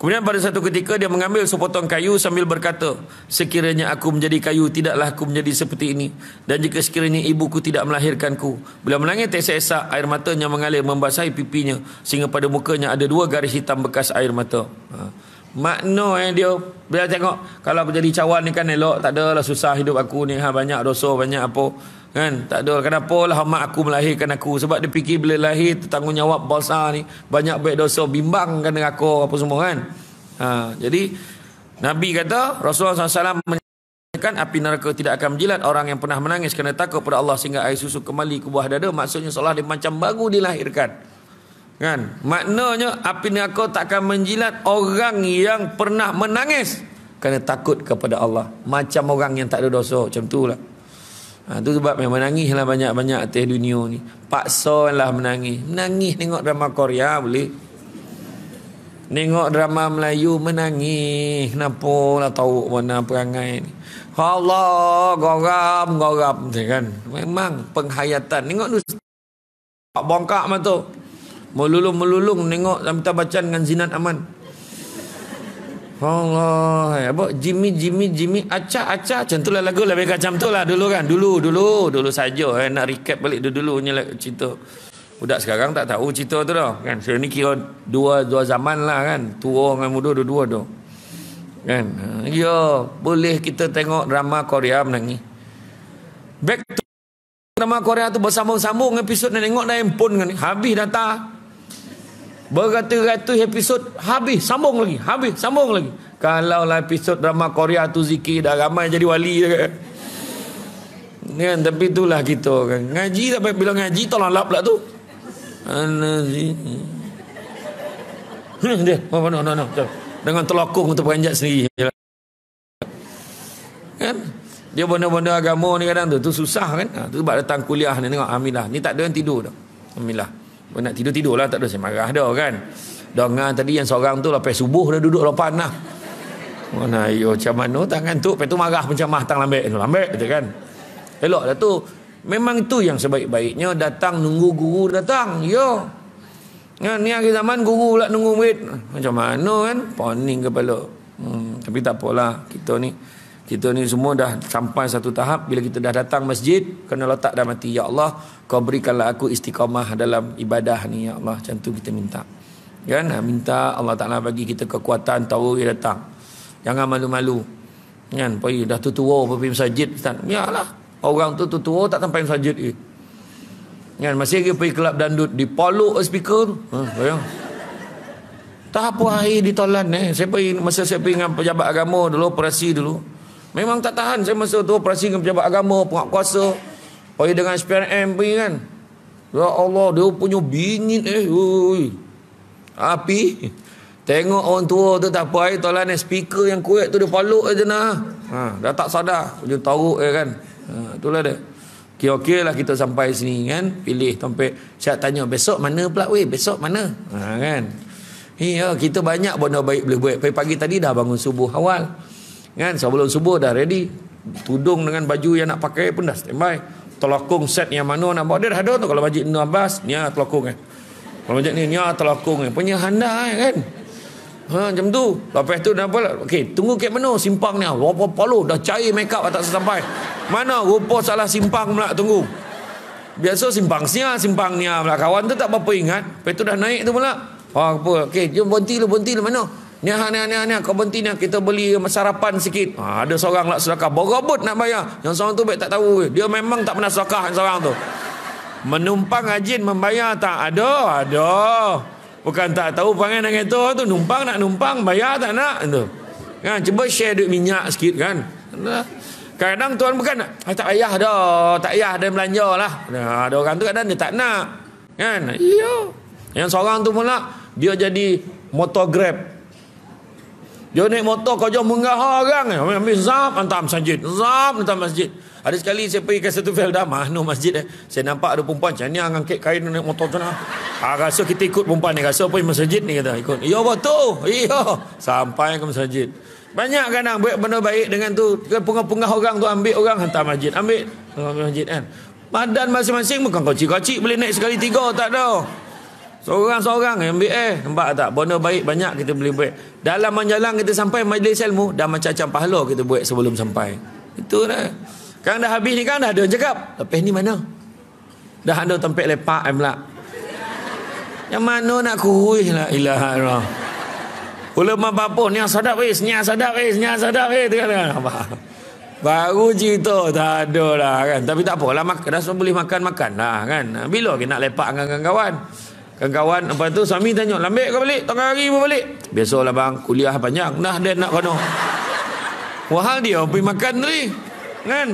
Kemudian pada satu ketika dia mengambil sepotong kayu sambil berkata, sekiranya aku menjadi kayu tidaklah aku menjadi seperti ini dan jika sekiranya ibuku tidak melahirkanku. Bila menangis tersesak air matanya mengalir membasahi pipinya sehingga pada mukanya ada dua garis hitam bekas air mata. Ha makna yang eh, dia bila tengok kalau aku jadi cawan ni kan elok tak adalah susah hidup aku ni ha, banyak dosa banyak apa kan tak ada kenapa lah mak aku melahirkan aku sebab dia fikir bila lahir tertanggungjawab bahasa ni banyak baik dosa bimbang kan dengan aku apa semua kan ha, jadi Nabi kata Rasulullah SAW menyatakan api neraka tidak akan menjilat orang yang pernah menangis kerana takut pada Allah sehingga air susu kembali ke buah dada maksudnya seolah dia macam baru dilahirkan Kan? Maknanya api neraka takkan menjilat orang yang pernah menangis kerana takut kepada Allah. Macam orang yang tak ada dosa macam itulah. Ha, itu sebab memang menangislah banyak-banyak atas dunia ni. lah menangis. Menangis tengok drama Korea boleh. Tengok drama Melayu menangis. Kenapa lah tahu mana perangai ni. Allah goram goram kan. Memang penghayatan. Tengok tu. Bongkak mah tu melulung nengok tengok Amita Bacan dengan Zinat Aman. Allah. Apa? Jimmy, Jimmy, Jimmy. Aca, aca. Macam lah lagu. Lebih lah, macam tu lah dulu kan. Dulu, dulu. Dulu saja. Eh. Nak recap balik dulu dulu ni lah cerita. Budak sekarang tak tahu cerita tu dah. Kan? So ni kira dua dua zaman lah kan. Tua dengan muda dua-dua tu. Kan? Ha, ya. Boleh kita tengok drama Korea menangis. Back to drama Korea tu bersambung-sambung episod ni tengok dah empun kan habis data Beratus-ratus episod Habis Sambung lagi Habis Sambung lagi Kalau lah episod drama Korea tu zikir Dah ramai jadi wali je kan, kan Tapi itulah kita kan Ngaji sampai bila ngaji Tolong lap lah tu hmm, oh, Dengan telokong untuk peranjat sendiri Kan dia benda-benda agama ni kadang tu tu susah kan ha, tu sebab datang kuliah ni tengok Amilah ni tak ada yang tidur dah Amilah nak tidur-tidur lah. Tak ada saya marah dah kan. Dengar tadi yang seorang tu lepas subuh dah duduk lepas lah. Nah oh, yo macam mana oh, tak ngantuk. Lepas tu marah macam matang lambat. Lambat kata kan. Elok lah tu. Memang tu yang sebaik-baiknya datang nunggu guru datang. Yo. Ya, ni hari zaman guru pula nunggu murid. Macam mana kan? Poning kepala. Hmm, tapi tak apalah kita ni. Kita ni semua dah sampai satu tahap bila kita dah datang masjid kena letak dalam hati ya Allah kau berikanlah aku istiqamah dalam ibadah ni ya Allah macam tu kita minta. Kan ha, minta Allah Taala bagi kita kekuatan tahu tauhid datang. Jangan malu-malu. Kan pergi dah tu tua pergi masjid ustaz. Biarlah. Ya orang tu tu tak sampai masjid eh. Kan masih lagi pergi kelab dandut di Polo speaker. Ha, ya. Tak apa air ditolan eh. Saya pergi masa saya pergi dengan pejabat agama dulu operasi dulu. Memang tak tahan saya masa tu operasi dengan pejabat agama, kuasa. Pergi dengan SPRM pergi kan. Ya Allah, dia punya bingit eh. Ui. Api. Tengok orang tua tu tak apa. Eh. Tuan eh. speaker yang kuat tu dia paluk je eh, nak. Ha, dah tak sadar. Dia tahu je eh, kan. Ha, itulah dia. Okey-okey lah kita sampai sini kan. Pilih tempat. Saya tanya besok mana pula weh. Besok mana. Ha, kan. Ya, kita banyak benda baik boleh buat. Pagi-pagi tadi dah bangun subuh awal. Kan sebelum subuh dah ready tudung dengan baju yang nak pakai pun dah standby. Telokong set yang mana nak bawa dia dah ada tu kalau majid Ibn Abbas ni ah telokong eh. Kalau majid ni ni ah telokong eh. Punya handa eh, kan. Ha macam tu. Lepas tu dah apa? Okey, tunggu kek mana simpang ni? Ah. Berapa palu dah cair makeup tak sampai. Mana rupa salah simpang pula tunggu. Biasa simpang sia, ah, simpang ni ah lah, kawan tu tak apa ingat. Lepas tu dah naik tu pula. Ha apa? Okey, jom berhenti dulu, berhenti dulu mana? Ni ha ni ni ni kau berhenti ni kita beli sarapan sikit. Ha, ada seorang nak sedekah berebut nak bayar. Yang seorang tu baik tak tahu. Dia memang tak pernah sedekah yang seorang tu. Menumpang ajin membayar tak ada. Ada. Bukan tak tahu panggil dengan itu tu numpang nak numpang bayar tak nak tu. Kan cuba share duit minyak sikit kan. Kadang tuan bukan nak tak ayah, dah, tak payah dah belanja lah. ada orang tu kadang dia tak nak. Kan? Iya. Yang seorang tu pula dia jadi motor grab. Dia naik motor kau jom menggaha orang. Ambil, ambil zap hantar masjid. Zap hantar masjid. Ada sekali saya pergi ke satu felda mahnu masjid eh. Saya nampak ada perempuan macam ni ah, angkat kain naik motor tu nah. Ha, rasa kita ikut perempuan ni. Rasa pun masjid ni kata ikut. Ya betul. Iya. Sampai ke masjid. Banyak kadang baik benda baik dengan tu. Kan pengah-pengah orang tu ambil orang hantar masjid. Ambil. Ambil masjid kan. Madan masing-masing bukan kocik-kocik boleh naik sekali tiga tak ada. Seorang-seorang Eh, Nampak tak Bona baik banyak kita beli baik Dalam menjalang kita sampai majlis ilmu Dah macam-macam pahala kita buat sebelum sampai Itu lah Kang dah habis ni kan dah ada cakap Lepas ni mana Dah ada tempat lepak I'm like. Yang mana nak kuih lah Ilah Allah Ulama bapa ni sadap weh Senyak sadap weh Senyak sadap weh Tengah tengah nampak Baru cerita Tak ada lah kan Tapi tak apalah Dah boleh makan-makan lah kan Bila nak lepak dengan kawan-kawan kawan-kawan lepas tu suami tanya lambek kau balik tengah hari pun balik biasalah bang kuliah panjang dah dia nak kono. wahal dia pergi makan tadi kan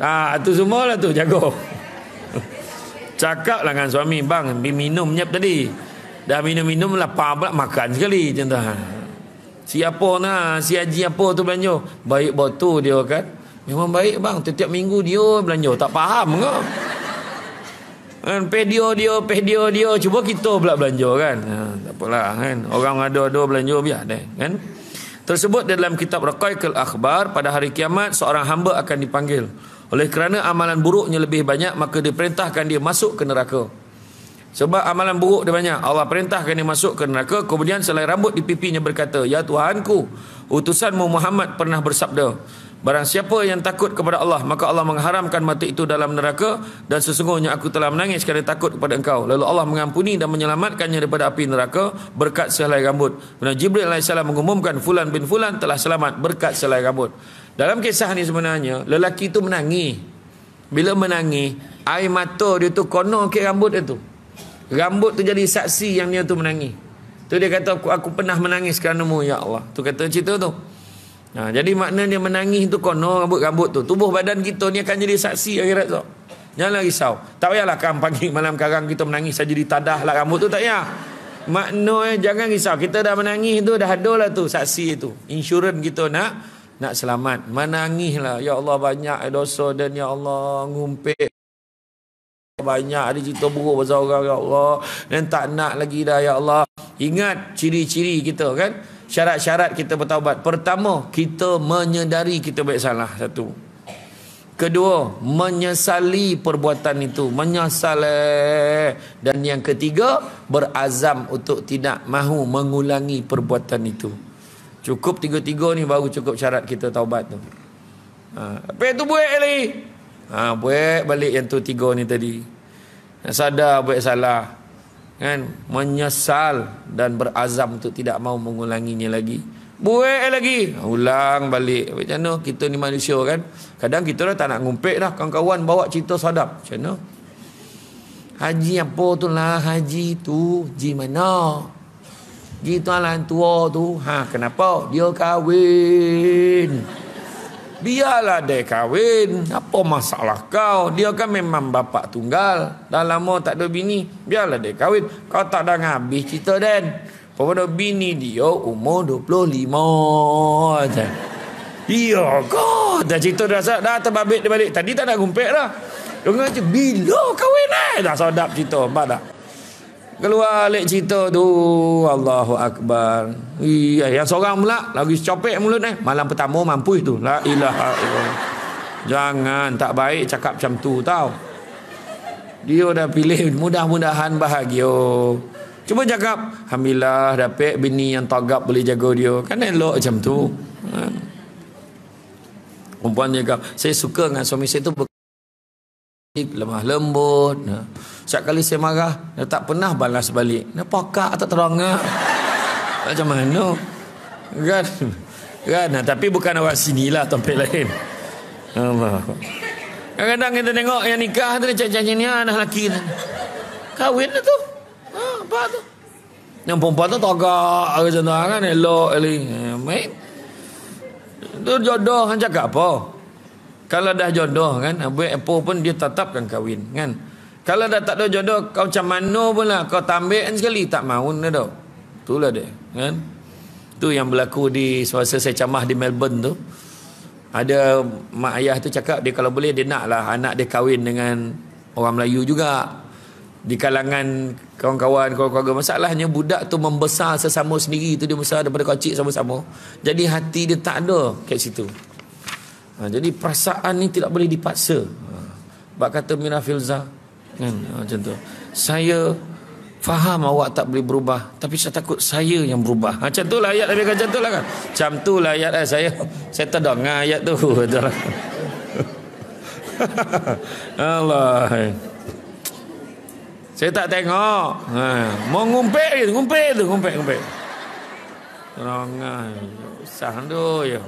Ah, itu lah tu jago cakap lah dengan suami bang minum nyap tadi dah minum-minum lah, pula makan sekali contoh siapa na si haji apa tu belanja baik betul dia kan memang baik bang setiap minggu dia belanja tak faham ke Kan pedio dia, pedio dia. Cuba kita pula belanja kan. Ha, tak apalah kan. Orang ada-ada belanja biar deh kan. Tersebut di dalam kitab Raqaiqul Akhbar pada hari kiamat seorang hamba akan dipanggil. Oleh kerana amalan buruknya lebih banyak maka diperintahkan dia masuk ke neraka. Sebab amalan buruk dia banyak Allah perintahkan dia masuk ke neraka Kemudian selai rambut di pipinya berkata Ya Tuhanku Utusanmu Muhammad pernah bersabda Barang siapa yang takut kepada Allah Maka Allah mengharamkan mata itu dalam neraka Dan sesungguhnya aku telah menangis kerana takut kepada engkau Lalu Allah mengampuni dan menyelamatkannya daripada api neraka Berkat sehelai rambut Kemudian Jibril AS mengumumkan Fulan bin Fulan telah selamat berkat sehelai rambut Dalam kisah ini sebenarnya Lelaki itu menangis Bila menangis Air mata dia tu kono ke rambut dia tu Rambut tu jadi saksi yang dia tu menangis Tu dia kata aku, aku pernah menangis kerana mu ya Allah Tu kata cerita tu. Ha, jadi maknanya menangis tu kono rambut-rambut tu. Tubuh badan kita ni akan jadi saksi akhirat tu. Janganlah risau. Tak payahlah kan pagi malam karang kita menangis saja jadi tadah lah rambut tu tak payah. Maknanya eh, jangan risau. Kita dah menangis tu dah ada lah tu saksi tu. Insurans kita nak nak selamat. Menangis lah. Ya Allah banyak dosa dan ya Allah ngumpik banyak ada cerita buruk pasal orang ya Allah dan tak nak lagi dah ya Allah ingat ciri-ciri kita kan syarat-syarat kita bertaubat. Pertama, kita menyedari kita baik salah. Satu. Kedua, menyesali perbuatan itu. Menyesal. Dan yang ketiga, berazam untuk tidak mahu mengulangi perbuatan itu. Cukup tiga-tiga ni baru cukup syarat kita taubat tu. Ha, apa itu buat eli? lagi? Ha, buik balik yang tu tiga ni tadi. Sadar buik salah kan menyesal dan berazam untuk tidak mau mengulanginya lagi buat lagi ulang balik macam mana kita ni manusia kan kadang kita dah tak nak ngumpik dah kawan-kawan bawa cerita sadap macam mana haji apa tu lah haji tu ji mana ji tuan lah tua tu ha kenapa dia kahwin Biarlah dia kahwin. Apa masalah kau? Dia kan memang bapak tunggal. Dah lama tak ada bini. Biarlah dia kahwin. Kau tak dah habis cerita, Dan. Pada bini dia umur 25. Ya kau. Dah cerita dah sah. Dah terbabit dia balik. Tadi tak nak gumpet dah. Dia kata, bila kahwin eh? Dah sadap cerita. Bapak tak? Keluar lek cerita tu Allahu Akbar Iya eh, yang seorang pula Lagi copek mulut eh Malam pertama mampu tu La ilaha illallah Jangan tak baik cakap macam tu tau Dia dah pilih mudah-mudahan bahagia Cuba cakap Alhamdulillah dapat bini yang tagap boleh jaga dia Kan elok macam tu ha. Perempuan dia cakap Saya suka dengan suami saya tu lemah lembut ya. setiap kali saya marah dia tak pernah balas balik dia pakak atau terang macam mana kan kan tapi bukan awak sini lah tempat lain Allah kadang-kadang kita tengok yang nikah tu cacat-cacat ni anak ah, lelaki tu kahwin ha, tu apa tu yang perempuan tu togak macam tu ah, kan elok baik eh, tu jodoh kan cakap apa kalau dah jodoh kan, Abu Epo pun dia tetapkan kahwin kan. Kalau dah tak ada jodoh, kau macam mana pula kau tambik kan sekali tak mahu ni tau. Itulah dia kan. Tu yang berlaku di semasa saya camah di Melbourne tu. Ada mak ayah tu cakap dia kalau boleh dia nak lah anak dia kahwin dengan orang Melayu juga. Di kalangan kawan-kawan, keluarga-keluarga masalahnya budak tu membesar sesama sendiri tu dia besar daripada kecil sama-sama. Jadi hati dia tak ada kat situ ha, Jadi perasaan ni tidak boleh dipaksa ha. Bak kata Mina Filza kan? ha, Macam tu Saya faham awak tak boleh berubah Tapi saya takut saya yang berubah ha, Macam tu lah ayat Nabi kan macam tu lah kan Macam tu lah ayat eh, saya Saya terdengar dengar ayat tu lah. Allah saya tak tengok. Ha, mau ngumpet ke? Ngumpet tu, ngumpet, ngumpet. Rongai. Usah tu, ya.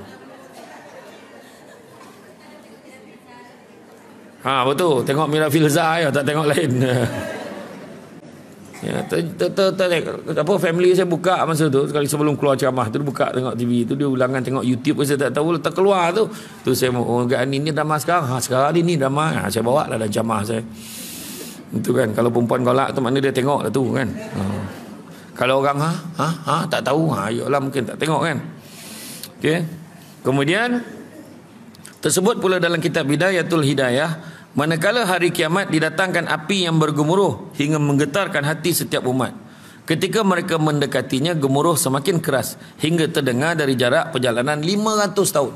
Ha betul tengok Mira Filza ya tak tengok lain. ya ter, ter, ter, apa family saya buka masa tu sekali sebelum keluar ceramah tu buka tengok TV tu dia ulangan tengok YouTube pun saya tak tahu letak keluar tu. Tu saya oh kan ini drama sekarang. Ha sekarang ini drama. Ha, saya bawa lah dalam ceramah saya. Itu kan kalau perempuan galak tu mana dia tengok lah tu kan. Ha. Kalau orang ha ha, ha tak tahu ha ayolah mungkin tak tengok kan. Okey. Kemudian tersebut pula dalam kitab Hidayatul Tul Hidayah Manakala hari kiamat didatangkan api yang bergemuruh hingga menggetarkan hati setiap umat. Ketika mereka mendekatinya gemuruh semakin keras hingga terdengar dari jarak perjalanan 500 tahun.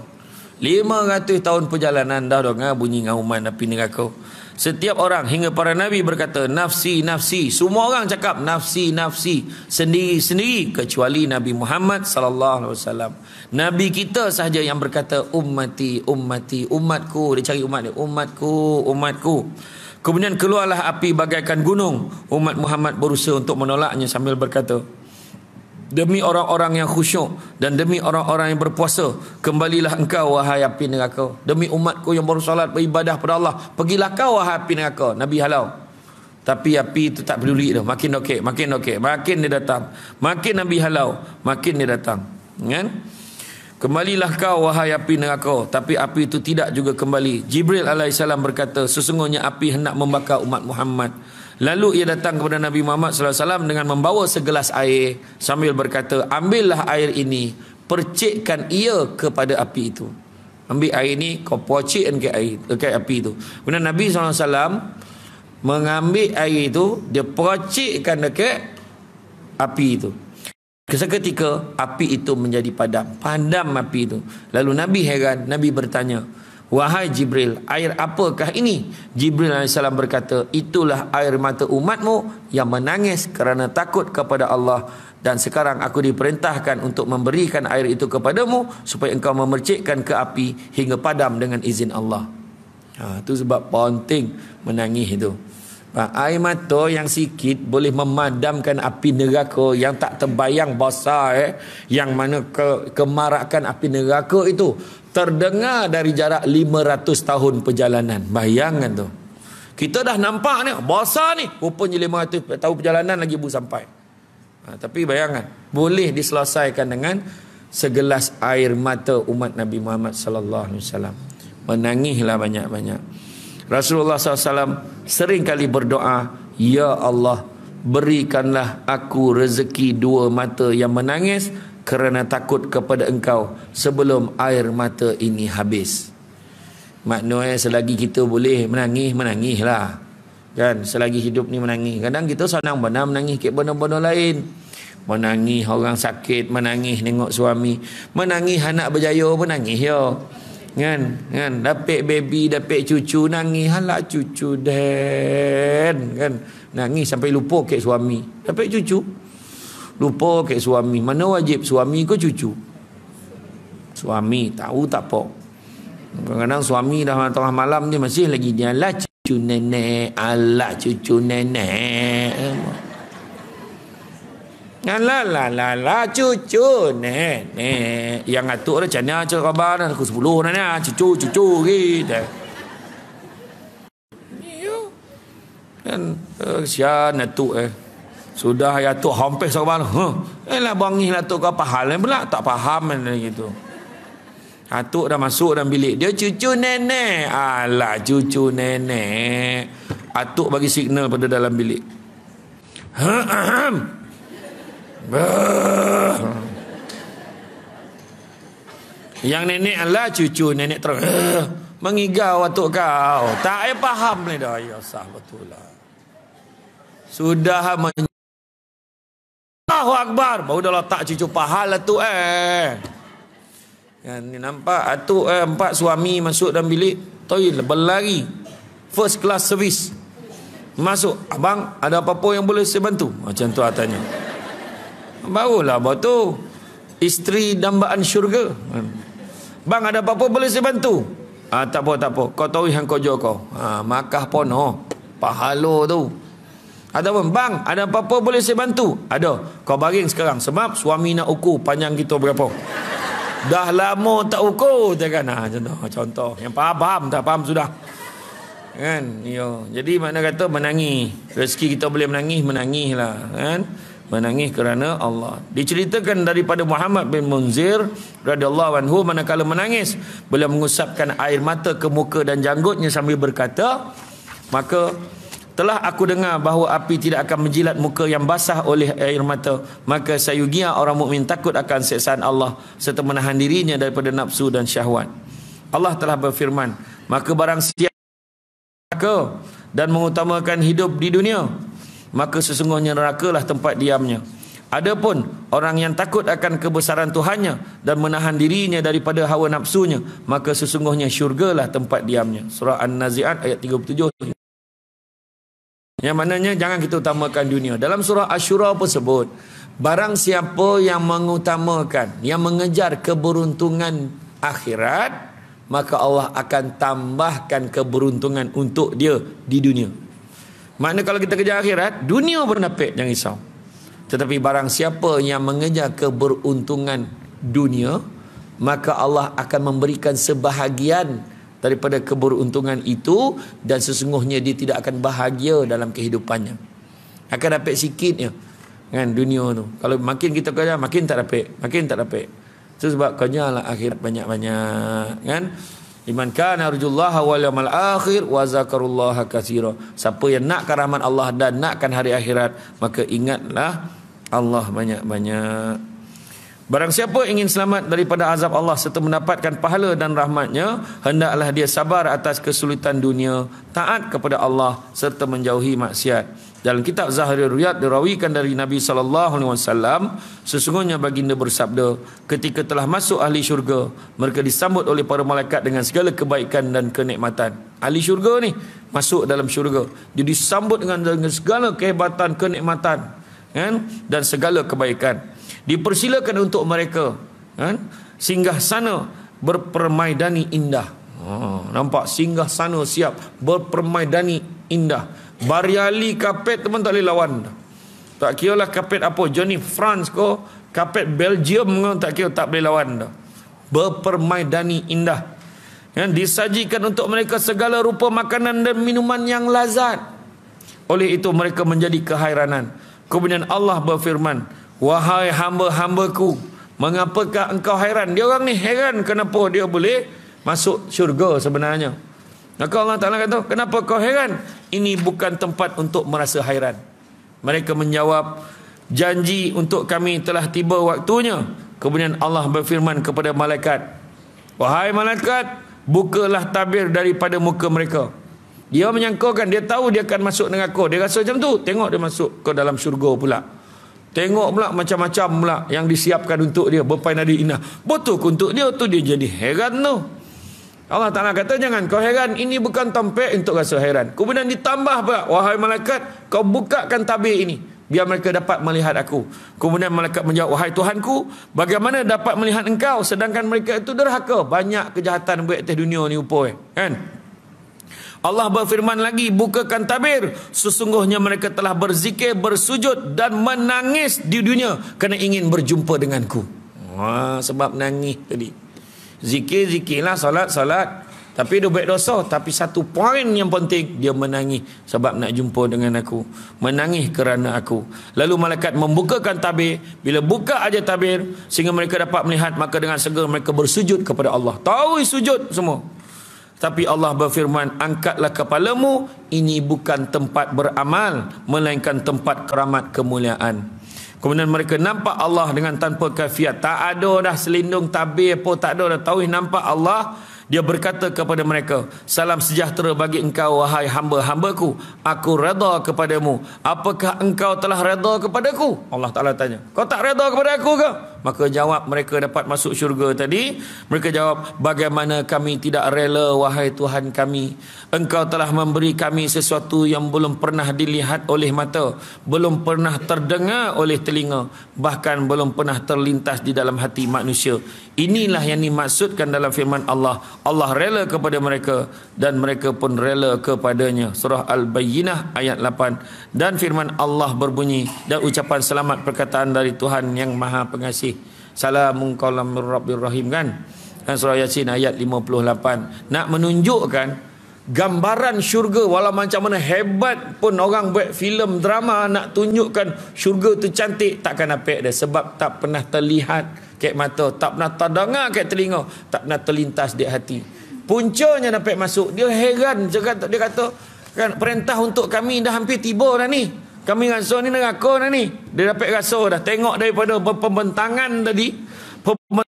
500 tahun perjalanan dah dengar ah, bunyi ngauman api neraka. Setiap orang hingga para nabi berkata nafsi nafsi. Semua orang cakap nafsi nafsi sendiri-sendiri kecuali Nabi Muhammad sallallahu alaihi wasallam. Nabi kita sahaja yang berkata ummati ummati umatku dia cari umat dia umatku umatku. Kemudian keluarlah api bagaikan gunung. Umat Muhammad berusaha untuk menolaknya sambil berkata, demi orang-orang yang khusyuk dan demi orang-orang yang berpuasa kembalilah engkau wahai api neraka demi umatku yang bersolat beribadah pada Allah pergilah kau wahai api neraka Nabi halau tapi api itu tak peduli dah makin okey makin okey makin dia datang makin Nabi halau makin dia datang kan Kembalilah kau wahai api neraka Tapi api itu tidak juga kembali Jibril alaihissalam berkata Sesungguhnya api hendak membakar umat Muhammad Lalu ia datang kepada Nabi Muhammad sallallahu alaihi wasallam dengan membawa segelas air sambil berkata, "Ambillah air ini, percikkan ia kepada api itu." Ambil air ini kau percikkan ke air ke api itu. Kemudian Nabi sallallahu alaihi wasallam mengambil air itu, dia percikkan ke api itu. Seketika api itu menjadi padam. Padam api itu. Lalu Nabi heran, Nabi bertanya, Wahai Jibril, air apakah ini? Jibril AS berkata, itulah air mata umatmu yang menangis kerana takut kepada Allah. Dan sekarang aku diperintahkan untuk memberikan air itu kepadamu supaya engkau memercikkan ke api hingga padam dengan izin Allah. Ha, itu sebab penting menangis itu. Ha, air mata yang sikit boleh memadamkan api neraka yang tak terbayang basah eh. Yang mana ke, kemarakan api neraka itu terdengar dari jarak 500 tahun perjalanan. Bayangkan tu. Kita dah nampak ni, besar ni. Rupanya 500 tahun perjalanan lagi bu sampai. Ha, tapi bayangkan, boleh diselesaikan dengan segelas air mata umat Nabi Muhammad sallallahu alaihi wasallam. Menangislah banyak-banyak. Rasulullah sallallahu alaihi wasallam sering kali berdoa, "Ya Allah, berikanlah aku rezeki dua mata yang menangis kerana takut kepada engkau sebelum air mata ini habis. Maknanya selagi kita boleh menangis, menangislah. Kan, selagi hidup ni menangis. Kadang kita senang benar menangis ke benda-benda lain. Menangis orang sakit, menangis tengok suami. Menangis anak berjaya, menangis ya. Yo kan kan dapat baby dapat cucu nangis halak cucu dan kan nangis sampai lupa kek suami dapat cucu lupa kek suami mana wajib suami ke cucu suami tahu tak apa kadang-kadang suami dah tengah malam ni masih lagi dia lah cucu nenek ala cucu nenek la la la cucu, nek, nek. Yang atuk dah, macam mana, ah, khabar, aku sepuluh dah, ni ah, Cucu, cucu, gitu. Kan, eh, kesian atuk, eh. Sudah, ya, atuk hampir, sama, khabar. Huh. Eh, lah, bangih, atuk, kau faham, eh, pula. Tak faham, eh, gitu. Atuk dah masuk dalam bilik dia, cucu, nenek. Alah, cucu, nenek. Atuk bagi signal pada dalam bilik. Ha, ahem. -ah. Yang nenek adalah cucu nenek terus eh, mengigau atuk kau. Tak ai faham ni dah. Ya sah betul lah. Sudah Allahu akbar. Baru dah letak cucu pahal lah tu eh. Yang ni nampak atuk eh, empat suami masuk dalam bilik toilet berlari. First class service. Masuk, abang ada apa-apa yang boleh saya bantu? Macam tu atanya. Barulah buat tu Isteri dambaan syurga Bang ada apa-apa boleh saya bantu ha, Tak apa tak apa Kau tahu yang kau jual kau ha, ah, Makah pono oh. Pahala tu Ataupun bang ada apa-apa boleh saya bantu Ada kau baring sekarang Sebab suami nak ukur panjang kita berapa Dah lama tak ukur dia kan? ha, contoh, contoh Yang faham, faham tak faham sudah kan yo jadi mana kata menangis rezeki kita boleh menangis menangislah kan menangis kerana Allah. Diceritakan daripada Muhammad bin Munzir radhiyallahu anhu manakala menangis beliau mengusapkan air mata ke muka dan janggutnya sambil berkata, "Maka telah aku dengar bahawa api tidak akan menjilat muka yang basah oleh air mata maka sayugia orang mukmin takut akan seksaan Allah serta menahan dirinya daripada nafsu dan syahwat Allah telah berfirman maka barang siapa maka dan mengutamakan hidup di dunia maka sesungguhnya nerakalah tempat diamnya. Adapun orang yang takut akan kebesaran Tuhannya dan menahan dirinya daripada hawa nafsunya, maka sesungguhnya syurga lah tempat diamnya. Surah An-Nazi'at ayat 37. Yang maknanya jangan kita utamakan dunia. Dalam surah Ashura pun sebut. Barang siapa yang mengutamakan. Yang mengejar keberuntungan akhirat. Maka Allah akan tambahkan keberuntungan untuk dia di dunia. Maknanya kalau kita kejar akhirat, dunia pun dapat, jangan risau. Tetapi barang siapa yang mengejar keberuntungan dunia, maka Allah akan memberikan sebahagian daripada keberuntungan itu dan sesungguhnya dia tidak akan bahagia dalam kehidupannya. Akan dapat sikit ya kan dunia tu. Kalau makin kita kerja makin tak dapat, makin tak dapat. Itu sebab kerjalah akhirat banyak-banyak kan. -banyak, Liman kana arjullaha wal yawmal akhir wa zakarullaha katsira. Siapa yang nak rahmat Allah dan nakkan hari akhirat, maka ingatlah Allah banyak-banyak. Barang siapa ingin selamat daripada azab Allah serta mendapatkan pahala dan rahmatnya, hendaklah dia sabar atas kesulitan dunia, taat kepada Allah serta menjauhi maksiat. Dalam kitab Zahri Riyad dirawikan dari Nabi Alaihi Wasallam, sesungguhnya baginda bersabda, ketika telah masuk ahli syurga, mereka disambut oleh para malaikat dengan segala kebaikan dan kenikmatan. Ahli syurga ni masuk dalam syurga. Dia disambut dengan, dengan segala kehebatan, kenikmatan kan? dan segala kebaikan dipersilakan untuk mereka kan singgah sana berpermaidani indah oh, nampak singgah sana siap berpermaidani indah bariali kapet teman tak boleh lawan tak kira lah kapet apa Johnny France ko kapet Belgium ko tak kira tak boleh lawan berpermaidani indah kan disajikan untuk mereka segala rupa makanan dan minuman yang lazat oleh itu mereka menjadi kehairanan kemudian Allah berfirman Wahai hamba-hambaku, mengapakah engkau hairan? Dia orang ni hairan kenapa dia boleh masuk syurga sebenarnya. Maka Allah Ta'ala kata, kenapa kau hairan? Ini bukan tempat untuk merasa hairan. Mereka menjawab, janji untuk kami telah tiba waktunya. Kemudian Allah berfirman kepada malaikat, Wahai malaikat, bukalah tabir daripada muka mereka. Dia menyangkakan, dia tahu dia akan masuk neraka. Dia rasa macam tu, tengok dia masuk ke dalam syurga pula. Tengok pula macam-macam pula yang disiapkan untuk dia. Bapai Nadi Inah. Betul untuk dia tu dia jadi heran tu. Allah Ta'ala kata jangan kau heran. Ini bukan tempat untuk rasa heran. Kemudian ditambah pula. Wahai malaikat kau bukakan tabir ini. Biar mereka dapat melihat aku. Kemudian malaikat menjawab. Wahai Tuhanku bagaimana dapat melihat engkau. Sedangkan mereka itu derhaka. Banyak kejahatan buat atas dunia ni upoi. Eh. Kan? Allah berfirman lagi bukakan tabir sesungguhnya mereka telah berzikir bersujud dan menangis di dunia kerana ingin berjumpa denganku Wah, sebab nangis tadi zikir zikirlah salat salat tapi dia baik dosa tapi satu poin yang penting dia menangis sebab nak jumpa dengan aku menangis kerana aku lalu malaikat membukakan tabir bila buka aja tabir sehingga mereka dapat melihat maka dengan segera mereka bersujud kepada Allah tahu sujud semua tapi Allah berfirman, angkatlah kepalamu, ini bukan tempat beramal, melainkan tempat keramat kemuliaan. Kemudian mereka nampak Allah dengan tanpa kafiat. Tak ada dah selindung tabir pun, tak ada dah tauhid nampak Allah. Dia berkata kepada mereka, Salam sejahtera bagi engkau, wahai hamba-hambaku. Aku reda kepadamu. Apakah engkau telah reda kepadaku? Allah Ta'ala tanya. Kau tak reda kepada aku ke? Maka jawab mereka dapat masuk syurga tadi. Mereka jawab, bagaimana kami tidak rela wahai Tuhan kami. Engkau telah memberi kami sesuatu yang belum pernah dilihat oleh mata. Belum pernah terdengar oleh telinga. Bahkan belum pernah terlintas di dalam hati manusia. Inilah yang dimaksudkan dalam firman Allah. Allah rela kepada mereka dan mereka pun rela kepadanya. Surah Al-Bayyinah ayat 8. Dan firman Allah berbunyi dan ucapan selamat perkataan dari Tuhan yang maha pengasih salamun qalam mir rabbir rahim kan dan surah yasin ayat 58 nak menunjukkan gambaran syurga walau macam mana hebat pun orang buat filem drama nak tunjukkan syurga tu cantik takkan apa dia sebab tak pernah terlihat kek mata tak pernah terdengar kek telinga tak pernah terlintas di hati puncanya dapat masuk dia heran dia kata, dia kata kan perintah untuk kami dah hampir tiba dah ni kami rasa ni neraka dah ni. Dia dapat rasa dah. Tengok daripada pembentangan tadi. Pembentangan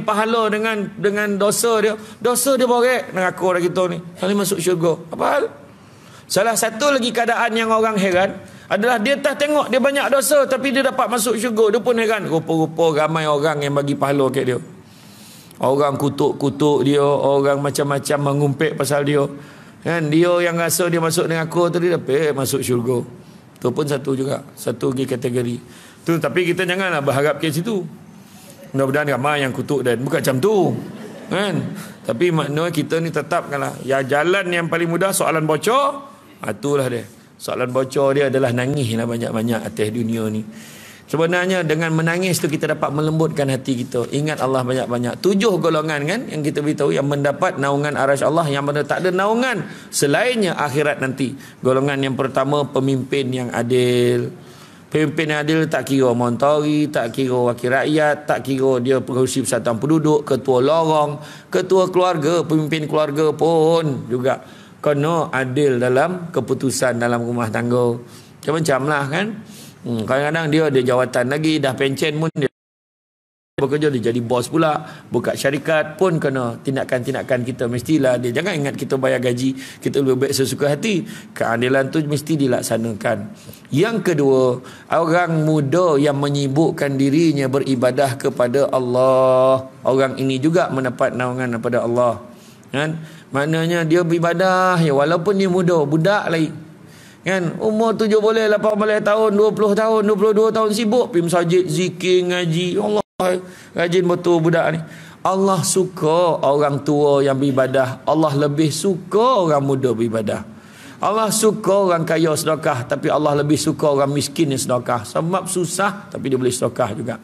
pahala dengan dengan dosa dia. Dosa dia borek neraka dah kita ni. Kali masuk syurga. Apa hal? Salah satu lagi keadaan yang orang heran. Adalah dia tak tengok dia banyak dosa. Tapi dia dapat masuk syurga. Dia pun heran. Rupa-rupa ramai orang yang bagi pahala ke dia. Orang kutuk-kutuk dia. Orang macam-macam mengumpik pasal dia. Kan dia yang rasa dia masuk dengan aku tadi tapi eh, masuk syurga. Tu pun satu juga, satu lagi kategori. Tu tapi kita janganlah berharap ke situ. Mudah-mudahan ramai yang kutuk dan bukan macam tu. Kan? Tapi makna kita ni tetapkanlah ya jalan yang paling mudah soalan bocor, ah, itulah dia. Soalan bocor dia adalah nangislah banyak-banyak atas dunia ni. Sebenarnya dengan menangis tu kita dapat melembutkan hati kita. Ingat Allah banyak-banyak. Tujuh golongan kan yang kita beritahu yang mendapat naungan aras Allah yang mana tak ada naungan selainnya akhirat nanti. Golongan yang pertama pemimpin yang adil. Pemimpin yang adil tak kira montori, tak kira wakil rakyat, tak kira dia pengurusi persatuan penduduk, ketua lorong, ketua keluarga, pemimpin keluarga pun juga. Kena adil dalam keputusan dalam rumah tangga. Macam-macam lah kan. Hmm, kadang-kadang dia ada jawatan lagi, dah pencen pun dia bekerja, dia jadi bos pula, buka syarikat pun kena tindakan-tindakan kita mestilah dia. Jangan ingat kita bayar gaji, kita lebih baik sesuka hati. Keadilan tu mesti dilaksanakan. Yang kedua, orang muda yang menyibukkan dirinya beribadah kepada Allah. Orang ini juga mendapat naungan kepada Allah. Kan? Maknanya dia beribadah, ya, walaupun dia muda, budak lagi. Kan? Umur tujuh boleh, lapan boleh tahun, dua puluh tahun, dua puluh dua tahun sibuk. Pim sajid, zikir, ngaji. Ya Allah, rajin betul budak ni. Allah suka orang tua yang beribadah. Allah lebih suka orang muda beribadah. Allah suka orang kaya sedokah, tapi Allah lebih suka orang miskin yang sedokah. sebab susah tapi dia boleh sedokah juga.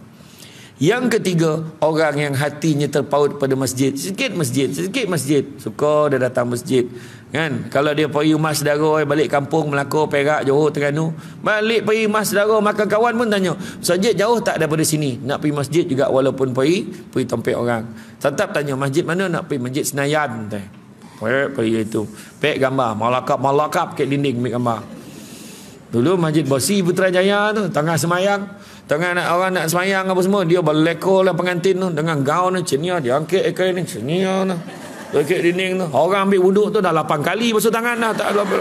Yang ketiga, orang yang hatinya terpaut pada masjid. Sikit masjid, sikit masjid. Suka dia datang masjid. Kan? Kalau dia pergi rumah saudara, eh, balik kampung, Melaka, Perak, Johor, Terengganu. Balik pergi rumah saudara, maka kawan pun tanya. Masjid jauh tak daripada sini? Nak pergi masjid juga walaupun pergi, pergi tempat orang. Tetap tanya, masjid mana nak pergi? Masjid Senayan. Teh. Pergi itu. Pek gambar. Malakap, malakap ke dinding ambil gambar. Dulu masjid Bosi Putrajaya tu, tengah semayang. Tengah nak, orang nak semayang apa semua. Dia berlekor lah pengantin tu. Dengan gaun ni, cenia. Dia angkat ekor ni, cenia lah. Bukit dinding tu. Orang ambil wuduk tu dah lapan kali basuh tangan dah. Tak ada apa.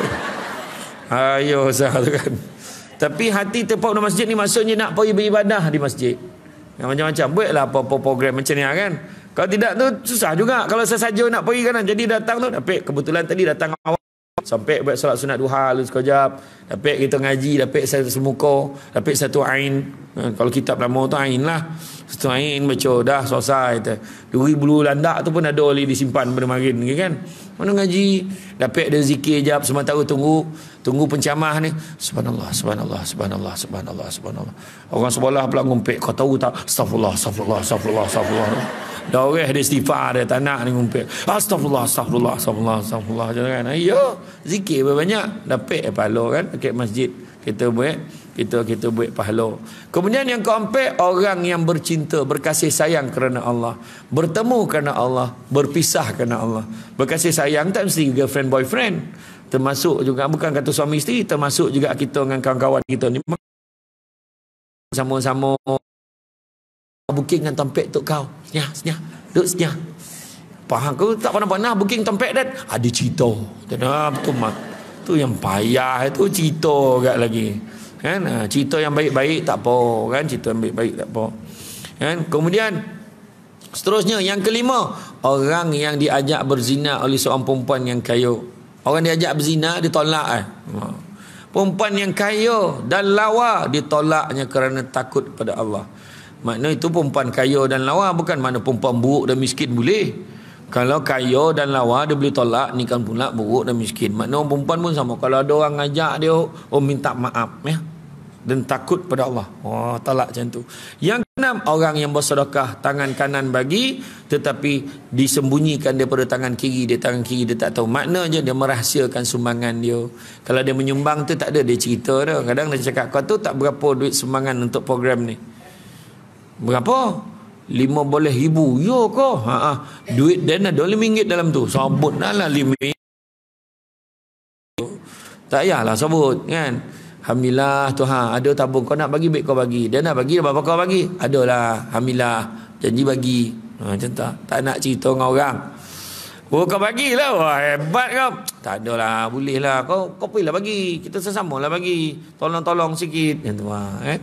Ayuh sah tu kan. Tapi hati tempat di masjid ni maksudnya nak pergi beribadah di masjid. Yang macam-macam. Buatlah apa-apa program macam ni ha, kan. Kalau tidak tu susah juga. Kalau saya saja nak pergi kan. Jadi datang tu. Dapat kebetulan tadi datang awal. Sampai buat solat sunat duha lalu sekejap. Dapat kita ngaji. Dapat satu semuka. Dapat satu ain. Ha, kalau kitab lama tu ain lah setengah ini baca dah selesai tu. Duri bulu landak tu pun ada oleh disimpan pada marin kan. Mana ngaji dapat ada zikir jap sementara tunggu tunggu pencamah ni. Subhanallah, subhanallah, subhanallah, subhanallah, subhanallah. Orang sebelah pula ngumpet kau tahu tak? Astagfirullah, astagfirullah, astagfirullah, astagfirullah. Dah orang ada istighfar ada tanah ni ngumpet. Astagfirullah, astagfirullah, astagfirullah, astagfirullah. Jangan kan. Ya, zikir banyak dapat apa lo kan dekat masjid. Kita buat kita kita buat pahala. Kemudian yang keempat orang yang bercinta, berkasih sayang kerana Allah, bertemu kerana Allah, berpisah kerana Allah. Berkasih sayang tak mesti girlfriend boyfriend. Termasuk juga bukan kata suami isteri, termasuk juga kita dengan kawan-kawan kita ni. Sama-sama booking dengan tempat untuk kau. Senyap, senyap. Duduk senyap. Faham ke? Tak pernah-pernah booking tempat dan ada cerita. Tak ada, betul mak. Tu yang payah, itu cerita agak lagi kan ah, cerita yang baik-baik tak apa kan cerita yang baik-baik tak apa kan kemudian seterusnya yang kelima orang yang diajak berzina oleh seorang perempuan yang kaya orang diajak berzina ditolak eh ah. perempuan yang kaya dan lawa ditolaknya kerana takut pada Allah Maknanya itu perempuan kaya dan lawa bukan mana perempuan buruk dan miskin boleh kalau kaya dan lawa dia boleh tolak ni kan pula buruk dan miskin. Maknanya orang perempuan pun sama. Kalau ada orang ajak dia oh minta maaf ya. Dan takut pada Allah. Oh tolak macam tu. Yang keenam orang yang bersedekah tangan kanan bagi tetapi disembunyikan daripada tangan kiri dia tangan kiri dia tak tahu maknanya dia merahsiakan sumbangan dia kalau dia menyumbang tu tak ada dia cerita dia kadang dia cakap kau tu tak berapa duit sumbangan untuk program ni berapa lima boleh ribu yo ya ko ha, ha duit dan ada lima ringgit dalam tu sabut dah lah lima tak yalah sabut kan Alhamdulillah Tuhan ha, ada tabung kau nak bagi baik kau bagi dan nak bagi apa kau bagi ada lah. Alhamdulillah janji bagi ha, macam tak tak nak cerita dengan orang Oh kau bagilah Wah hebat kau Tak ada lah, Boleh lah Kau, kau pilih lah bagi Kita sesama lah bagi Tolong-tolong sikit Yang tu lah eh?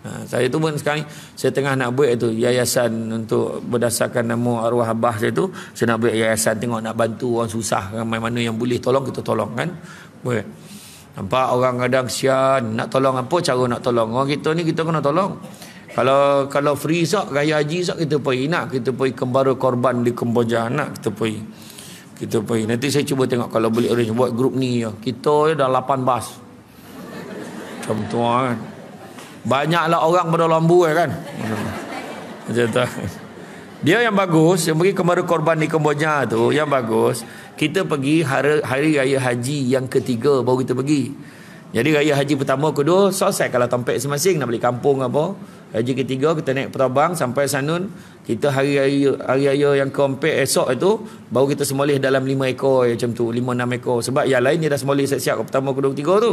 Ha, saya tu pun sekarang saya tengah nak buat itu yayasan untuk berdasarkan nama arwah abah saya tu saya nak buat yayasan tengok nak bantu orang susah ramai mana yang boleh tolong kita tolong kan buat nampak orang kadang sian nak tolong apa cara nak tolong orang kita ni kita kena tolong kalau kalau free sok gaya haji sok kita pergi nak kita pergi kembara korban di Kemboja nak kita pergi kita pergi nanti saya cuba tengok kalau boleh orang buat grup ni ya. kita dah 8 bas macam tu ah, kan Banyaklah orang pada lombu ya kan. Macam Dia yang bagus yang pergi kemarin korban di Kemboja tu yang bagus. Kita pergi hari, hari raya haji yang ketiga baru kita pergi. Jadi raya haji pertama kedua selesai kalau tempat masing-masing nak balik kampung apa. Haji ketiga kita naik perabang sampai sanun. Kita hari raya, hari raya yang keempat esok itu baru kita semolih dalam lima ekor macam tu. Lima enam ekor. Sebab yang lain ni dah semolih siap-siap pertama kedua ketiga tu.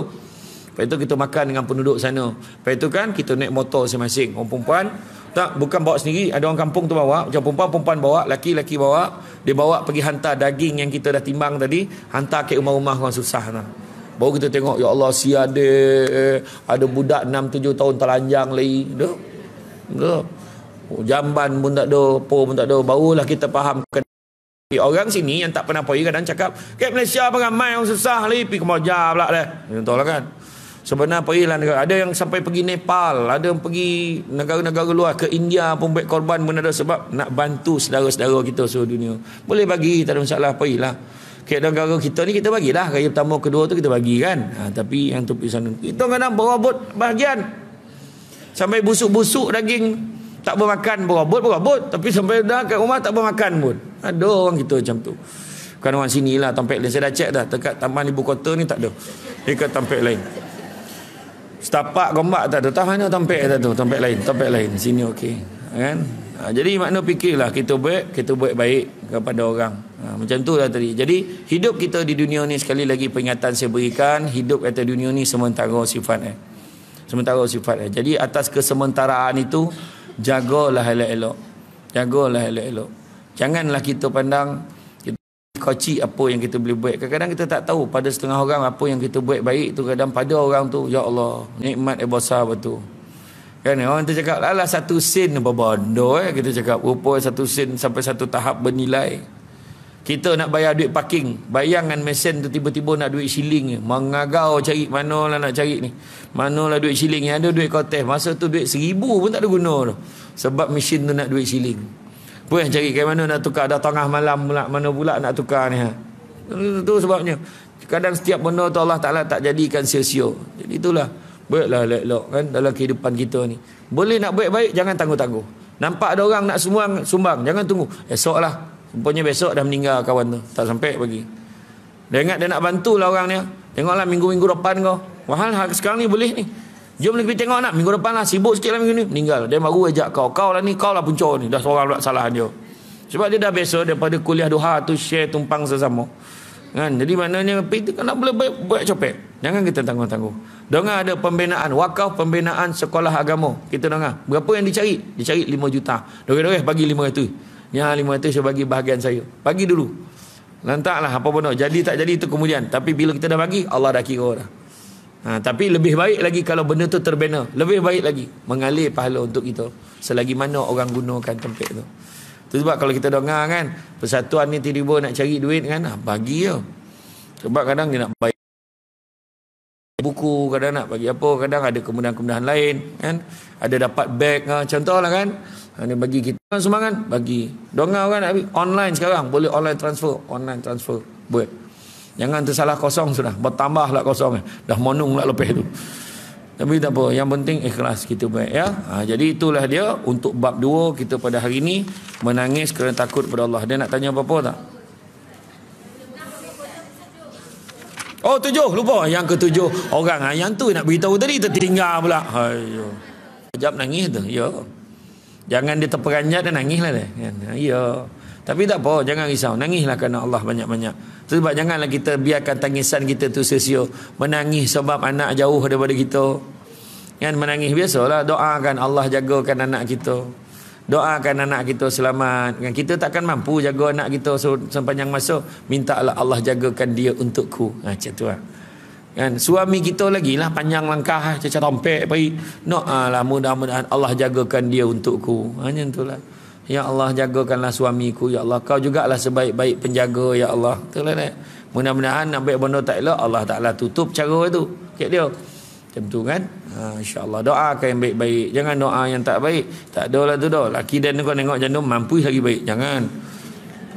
Lepas itu kita makan dengan penduduk sana. Lepas itu kan kita naik motor masing-masing. Orang perempuan tak bukan bawa sendiri, ada orang kampung tu bawa, macam perempuan-perempuan bawa, laki-laki bawa, dia bawa pergi hantar daging yang kita dah timbang tadi, hantar ke rumah-rumah orang susah lah. Baru kita tengok, ya Allah si ada, eh, ada budak 6-7 tahun telanjang lagi. Tu. Tu. Oh, jamban pun tak ada, apa pun tak ada. Barulah kita faham eh, Orang sini yang tak pernah pergi kadang cakap, ke Malaysia apa ramai orang susah lagi, pergi ke Mojar pula lah. Contoh lah kan. Sebenarnya perilah negara. Ada yang sampai pergi Nepal. Ada yang pergi negara-negara luar. Ke India pun baik korban pun ada sebab nak bantu saudara-saudara kita seluruh dunia. Boleh bagi. Tak ada masalah. Perilah. Kek negara kita ni kita bagilah. Raya pertama kedua tu kita bagi kan. Ha, tapi yang tu pergi sana. Kita kadang berobot bahagian. Sampai busuk-busuk daging. Tak bermakan berobot berobot. Tapi sampai dah kat rumah tak bermakan pun. Ada orang kita macam tu. Bukan orang sini lah. Tampak lain. Saya dah cek dah. Dekat taman ibu kota ni tak ada. Dekat tampak lain setapak gombak tak ada tahu mana lah tempek tak tu tempek lain tempek lain sini okey kan ha, jadi makna fikirlah kita buat kita buat baik kepada orang ha, macam tu lah tadi jadi hidup kita di dunia ni sekali lagi peringatan saya berikan hidup kata dunia ni sementara sifat eh sementara sifat eh jadi atas kesementaraan itu jagalah elok-elok jagalah elok-elok janganlah kita pandang mengkoci apa yang kita boleh buat. Kadang-kadang kita tak tahu pada setengah orang apa yang kita buat baik tu kadang pada orang tu ya Allah, nikmat yang besar betul. Kan orang tu cakap lah satu sen berbondo eh kita cakap rupa satu sen sampai satu tahap bernilai. Kita nak bayar duit parking. bayangan mesin tu tiba-tiba nak duit shilling. Mengagau cari manalah nak cari ni. mana lah duit shilling. Yang ada duit kotes. Masa tu duit seribu pun tak ada guna tu. Sebab mesin tu nak duit shilling. Pun cari ke mana nak tukar dah tengah malam pula mana pula nak tukar ni. Ha? Itu sebabnya. Kadang setiap benda tu Allah Taala tak jadikan sia-sia. Jadi itulah baiklah lelok kan dalam kehidupan kita ni. Boleh nak baik-baik jangan tangguh-tangguh. Nampak ada orang nak sumbang, sumbang. Jangan tunggu. Esoklah. Rupanya besok dah meninggal kawan tu. Tak sampai pagi. Dia ingat dia nak bantulah orang ni. Ha? Tengoklah minggu-minggu depan kau. Wahal ha, sekarang ni boleh ni. Jom lagi pergi tengok nak Minggu depan lah Sibuk sikit lah minggu ni Meninggal Dia baru ajak kau Kau lah ni Kau lah punca ni Dah seorang pula salahan dia Sebab dia dah biasa Daripada kuliah duha tu Share tumpang sesama kan? Jadi maknanya Pergi tu kan boleh buat, buat copet Jangan kita tangguh-tangguh Dengar ada pembinaan Wakaf pembinaan sekolah agama Kita dengar Berapa yang dicari Dicari 5 juta Dore-dore bagi 5 itu Yang 5 itu saya bagi bahagian saya Bagi dulu Lantaklah apa pun Jadi tak jadi itu kemudian Tapi bila kita dah bagi Allah dah kira dah Ha, tapi lebih baik lagi kalau benda tu terbina. Lebih baik lagi. Mengalir pahala untuk kita. Selagi mana orang gunakan tempat tu. Itu sebab kalau kita dengar kan. Persatuan ni tiba-tiba nak cari duit kan. Ah, bagi je. Sebab kadang dia nak bayar buku kadang nak bagi apa kadang ada kemudahan-kemudahan lain kan ada dapat beg ah, lah kan ha, ini bagi kita semua kan bagi dongau kan online sekarang boleh online transfer online transfer boleh Jangan tersalah kosong sudah. Bertambahlah kosongnya. Dah monung lah lepas itu. Tapi tak apa. Yang penting ikhlas kita baik. Ya? Ha, jadi itulah dia. Untuk bab dua kita pada hari ini. Menangis kerana takut pada Allah. Dia nak tanya apa-apa tak? Oh tujuh. Lupa. Yang ketujuh. Orang ha, yang tu nak beritahu tadi. Tertinggal pula. Aiyoh. Sekejap nangis tu. Ya. Jangan dia terperanjat dan nangis lah dia. ya. Tapi tak apa, jangan risau. Nangislah kerana Allah banyak-banyak. Sebab janganlah kita biarkan tangisan kita tu sesio. Menangis sebab anak jauh daripada kita. Kan menangis biasalah. Doakan Allah jagakan anak kita. Doakan anak kita selamat. Kan kita takkan mampu jaga anak kita sepanjang masa. Mintalah Allah jagakan dia untukku. Ha, macam tu lah. Kan suami kita lagi lah panjang langkah. Cacat tompek pergi. no ah, lah mudah-mudahan Allah jagakan dia untukku. Hanya itulah. Ha, lah. Ya Allah jagakanlah suamiku Ya Allah kau juga lah sebaik-baik penjaga Ya Allah Itulah ni Mudah-mudahan nak baik benda tak elok Allah taklah tutup cara itu Kek dia Macam tu kan ha, InsyaAllah doakan yang baik-baik Jangan doa yang tak baik Tak ada lah tu doa Laki dan kau tengok macam Mampu lagi baik Jangan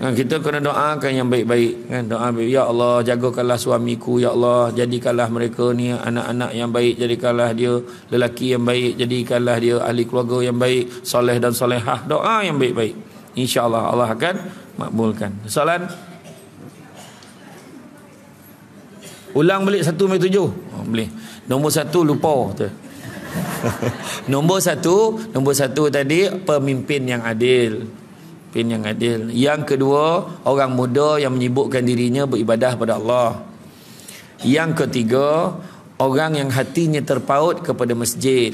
Kan, kita kena doakan yang baik-baik kan doa baik ya Allah jagakanlah suamiku ya Allah jadikanlah mereka ni anak-anak yang baik jadikanlah dia lelaki yang baik jadikanlah dia ahli keluarga yang baik soleh dan solehah doa yang baik-baik insyaallah Allah akan makbulkan soalan ulang balik 1 sampai 7 oh, boleh nombor 1 lupa tu nombor 1 nombor 1 tadi pemimpin yang adil Pin yang adil. Yang kedua, orang muda yang menyibukkan dirinya beribadah pada Allah. Yang ketiga, orang yang hatinya terpaut kepada masjid.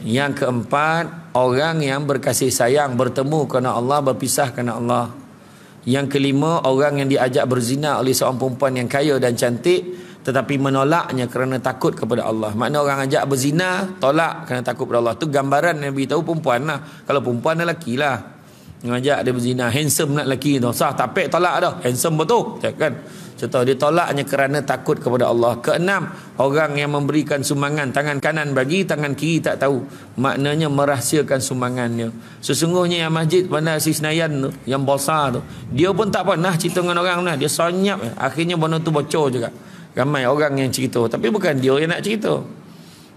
Yang keempat, orang yang berkasih sayang bertemu kerana Allah berpisah kerana Allah. Yang kelima, orang yang diajak berzina oleh seorang perempuan yang kaya dan cantik tetapi menolaknya kerana takut kepada Allah. Makna orang ajak berzina, tolak kerana takut kepada Allah. tu gambaran Nabi tahu perempuan lah. Kalau perempuan adalah lah. Mengajak dia berzina Handsome nak lelaki tu Sah tapek tolak dah Handsome betul Cakap ya kan Contoh dia tolaknya kerana takut kepada Allah Keenam Orang yang memberikan sumbangan Tangan kanan bagi Tangan kiri tak tahu Maknanya merahsiakan sumbangannya Sesungguhnya yang masjid Bandar Asis Nayan tu Yang besar tu Dia pun tak pernah cerita dengan orang lah Dia sonyap Akhirnya benda tu bocor juga Ramai orang yang cerita Tapi bukan dia yang nak cerita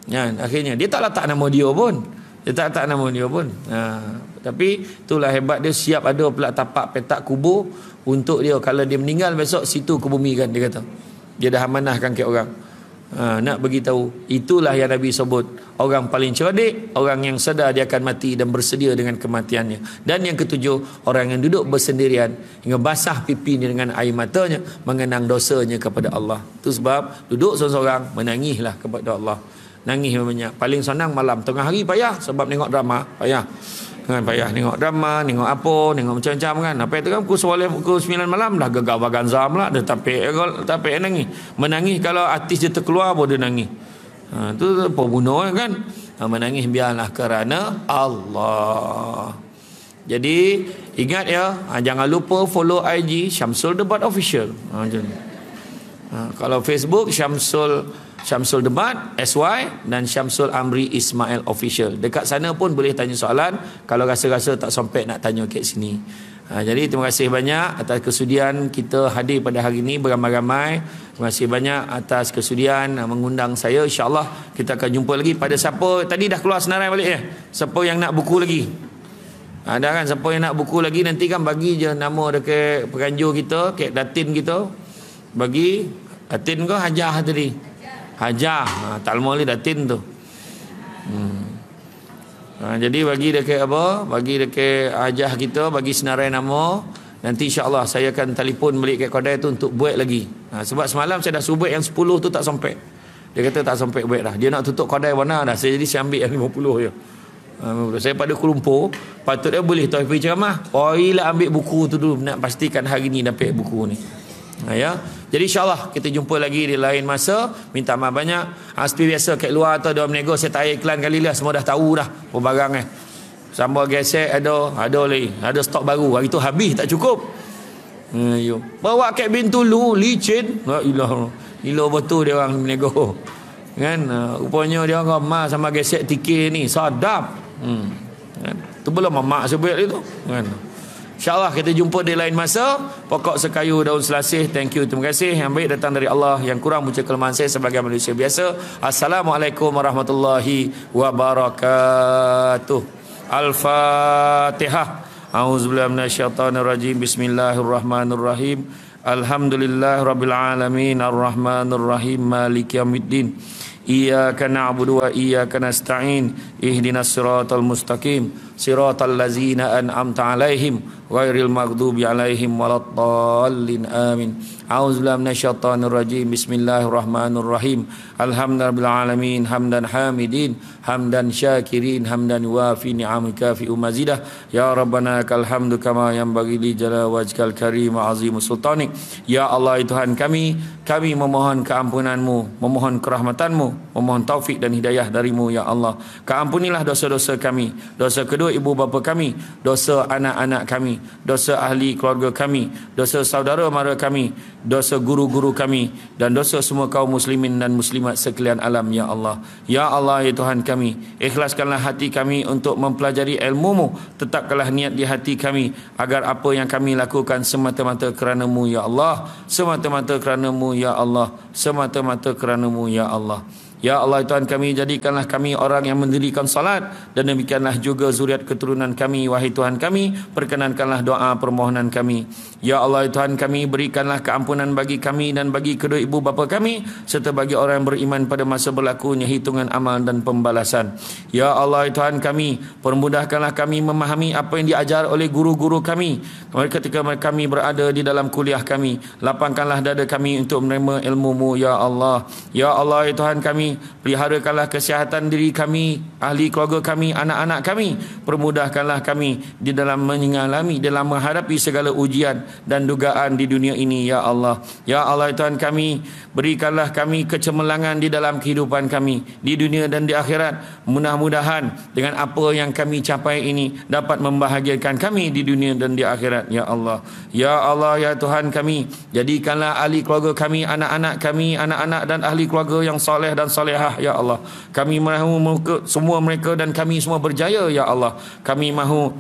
Ya, akhirnya dia tak letak nama dia pun. Dia tak letak nama dia pun. Ha. Tapi itulah hebat dia siap ada pula tapak petak kubur untuk dia kalau dia meninggal besok situ kebumikan dia kata. Dia dah amanahkan ke orang. Ha, nak bagi itulah yang Nabi sebut orang paling cerdik orang yang sedar dia akan mati dan bersedia dengan kematiannya dan yang ketujuh orang yang duduk bersendirian hingga basah pipinya dengan air matanya mengenang dosanya kepada Allah itu sebab duduk seorang-seorang menangislah kepada Allah nangis banyak paling senang malam tengah hari payah sebab tengok drama payah Kan payah tengok drama, tengok apa, tengok macam-macam kan. Apa itu kan pukul sebelah pukul sembilan malam dah gegar baganza pula. Dia tapi tapi nangis. Menangis kalau artis dia terkeluar pun dia nangis. Ha, itu pembunuh kan. Ha, menangis biarlah kerana Allah. Jadi ingat ya, ha, jangan lupa follow IG Syamsul Debat Official. Ha, ha, kalau Facebook Syamsul Debat Syamsul Debat SY dan Syamsul Amri Ismail Official. Dekat sana pun boleh tanya soalan kalau rasa-rasa tak sempat nak tanya kat sini. Ha, jadi terima kasih banyak atas kesudian kita hadir pada hari ini beramai-ramai. Terima kasih banyak atas kesudian mengundang saya. InsyaAllah kita akan jumpa lagi pada siapa. Tadi dah keluar senarai balik ya. Siapa yang nak buku lagi. Ada ha, kan siapa yang nak buku lagi nanti kan bagi je nama dekat peranjur kita. Dekat datin kita. Bagi datin ke hajah tadi hajah ha, talmali datin tu hmm. ha, jadi bagi dekat apa bagi dekat hajah kita bagi senarai nama nanti Allah saya akan telefon balik ke kodai tu untuk buat lagi ha, sebab semalam saya dah subuh yang 10 tu tak sampai dia kata tak sampai buat dah dia nak tutup kodai warna dah saya jadi saya ambil yang 50 je Uh, saya pada kelumpur patutnya boleh tahu pergi ceramah oh ambil buku tu dulu nak pastikan hari ni dapat buku ni Ha, ya. Jadi insyaAllah kita jumpa lagi di lain masa. Minta maaf banyak. Ha, seperti biasa kat luar atau ada menego. Saya tak iklan kali lah. Semua dah tahu dah. Pembarang eh. Sambal gesek ada. Ada lagi. Ada stok baru. Hari tu habis tak cukup. Hmm, Bawa kat bintu lu. Licin. Ha, ilah. Ilah betul dia orang menego. Kan? Uh, rupanya dia orang mas sama gesek tikir ni. Sadap. Hmm. Kan? Tu belum mamak sebut itu. Kan? Hmm. InsyaAllah kita jumpa di lain masa. Pokok sekayu daun selasih. Thank you. Terima kasih. Yang baik datang dari Allah. Yang kurang punca kelemahan saya sebagai manusia biasa. Assalamualaikum warahmatullahi wabarakatuh. Al-Fatihah. A'udzubillah minasyaitanirrajim. Bismillahirrahmanirrahim. Alhamdulillah Rabbil Alamin Ar-Rahmanir Rahim Malik Yawmiddin Iyaka na'budu wa iyaka nasta'in Ihdinas siratal mustaqim صراط الذين أنعمت عليهم غير المغضوب عليهم ولا الضالين آمين أعوذ بالله من الشيطان الرجيم بسم الله الرحمن الرحيم الحمد لله رب العالمين حمدا حامدين حمدا شاكرين حمدا وافي نعمك في مزيدة يا ربنا لك الحمد كما ينبغي لجلال وجهك الكريم عظيم سلطانك يا الله Tuhan kami kami memohon keampunanmu memohon kerahmatanmu memohon taufik dan hidayah darimu ya Allah keampunilah dosa-dosa kami dosa kedua kedua ibu bapa kami, dosa anak-anak kami, dosa ahli keluarga kami, dosa saudara mara kami, dosa guru-guru kami dan dosa semua kaum muslimin dan muslimat sekalian alam ya Allah. Ya Allah ya Tuhan kami, ikhlaskanlah hati kami untuk mempelajari ilmu-Mu, tetapkanlah niat di hati kami agar apa yang kami lakukan semata-mata kerana-Mu ya Allah, semata-mata kerana-Mu ya Allah, semata-mata kerana-Mu ya Allah. semata ya Allah. Ya Allah Tuhan kami jadikanlah kami orang yang mendirikan salat dan demikianlah juga zuriat keturunan kami wahai Tuhan kami perkenankanlah doa permohonan kami. Ya Allah Tuhan kami berikanlah keampunan bagi kami dan bagi kedua ibu bapa kami serta bagi orang yang beriman pada masa berlakunya hitungan amal dan pembalasan. Ya Allah Tuhan kami permudahkanlah kami memahami apa yang diajar oleh guru-guru kami ketika kami berada di dalam kuliah kami. Lapangkanlah dada kami untuk menerima ilmu-Mu ya Allah. Ya Allah Tuhan kami kami Peliharakanlah kesihatan diri kami Ahli keluarga kami Anak-anak kami Permudahkanlah kami Di dalam mengalami Dalam menghadapi segala ujian Dan dugaan di dunia ini Ya Allah Ya Allah Tuhan kami Berikanlah kami kecemerlangan Di dalam kehidupan kami Di dunia dan di akhirat Mudah-mudahan Dengan apa yang kami capai ini Dapat membahagiakan kami Di dunia dan di akhirat Ya Allah Ya Allah Ya Tuhan kami Jadikanlah ahli keluarga kami Anak-anak kami Anak-anak dan ahli keluarga yang soleh dan salihah ya Allah. Kami mahu semua mereka dan kami semua berjaya ya Allah. Kami mahu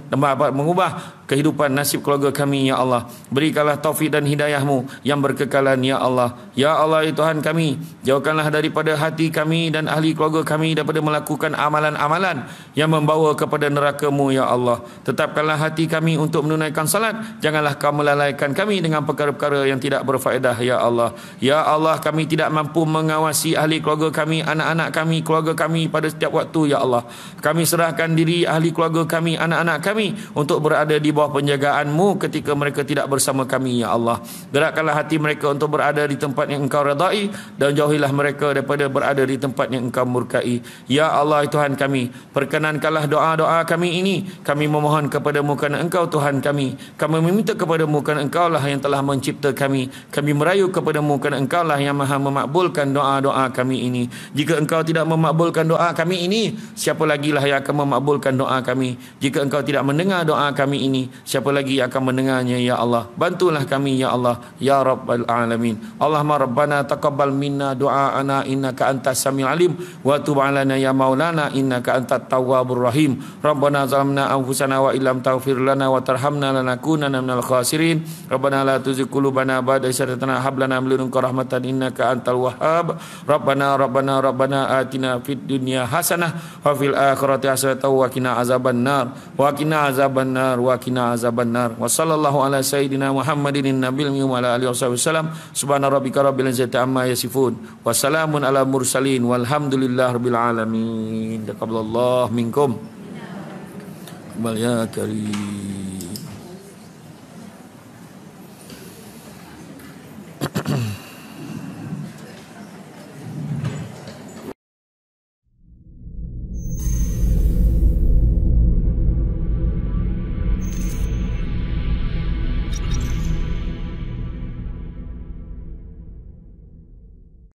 mengubah kehidupan nasib keluarga kami ya Allah berikanlah taufik dan hidayahmu yang berkekalan ya Allah ya Allah ya Tuhan kami jauhkanlah daripada hati kami dan ahli keluarga kami daripada melakukan amalan-amalan yang membawa kepada nerakamu ya Allah tetapkanlah hati kami untuk menunaikan salat janganlah kau melalaikan kami dengan perkara-perkara yang tidak berfaedah ya Allah ya Allah kami tidak mampu mengawasi ahli keluarga kami anak-anak kami keluarga kami pada setiap waktu ya Allah kami serahkan diri ahli keluarga kami anak-anak kami untuk berada di bawah penjagaanmu ketika mereka tidak bersama kami ya Allah gerakkanlah hati mereka untuk berada di tempat yang engkau redai dan jauhilah mereka daripada berada di tempat yang engkau murkai ya Allah ya Tuhan kami perkenankanlah doa-doa kami ini kami memohon kepadamu kerana engkau Tuhan kami kami meminta kepadamu kerana engkau lah yang telah mencipta kami kami merayu kepadamu kerana engkau lah yang maha memakbulkan doa-doa kami ini jika engkau tidak memakbulkan doa kami ini siapa lagilah yang akan memakbulkan doa kami jika engkau tidak mendengar doa kami ini siapa lagi yang akan mendengarnya ya Allah bantulah kami ya Allah ya rabbal alamin Allahumma rabbana taqabbal minna ana innaka antas samiul alim wa tub 'alana ya maulana innaka antat tawwabur rahim rabbana zalamna anfusana wa illam taghfir lana wa tarhamna lanakunanna minal khasirin rabbana la tuzigh qulubana ba'da idh hadaytana hab lana min ladunka rahmatan innaka antal wahhab rabbana rabbana rabbana atina fid dunya hasanah wa fil akhirati hasanah wa qina azaban nar wa qina azaban nar wa qina qina azaban nar wa sallallahu ala sayidina muhammadin nabil mi wa alihi wasallam subhana rabbika rabbil izzati amma yasifun wa salamun ala mursalin walhamdulillah rabbil alamin taqabbalallahu minkum kembali ya karim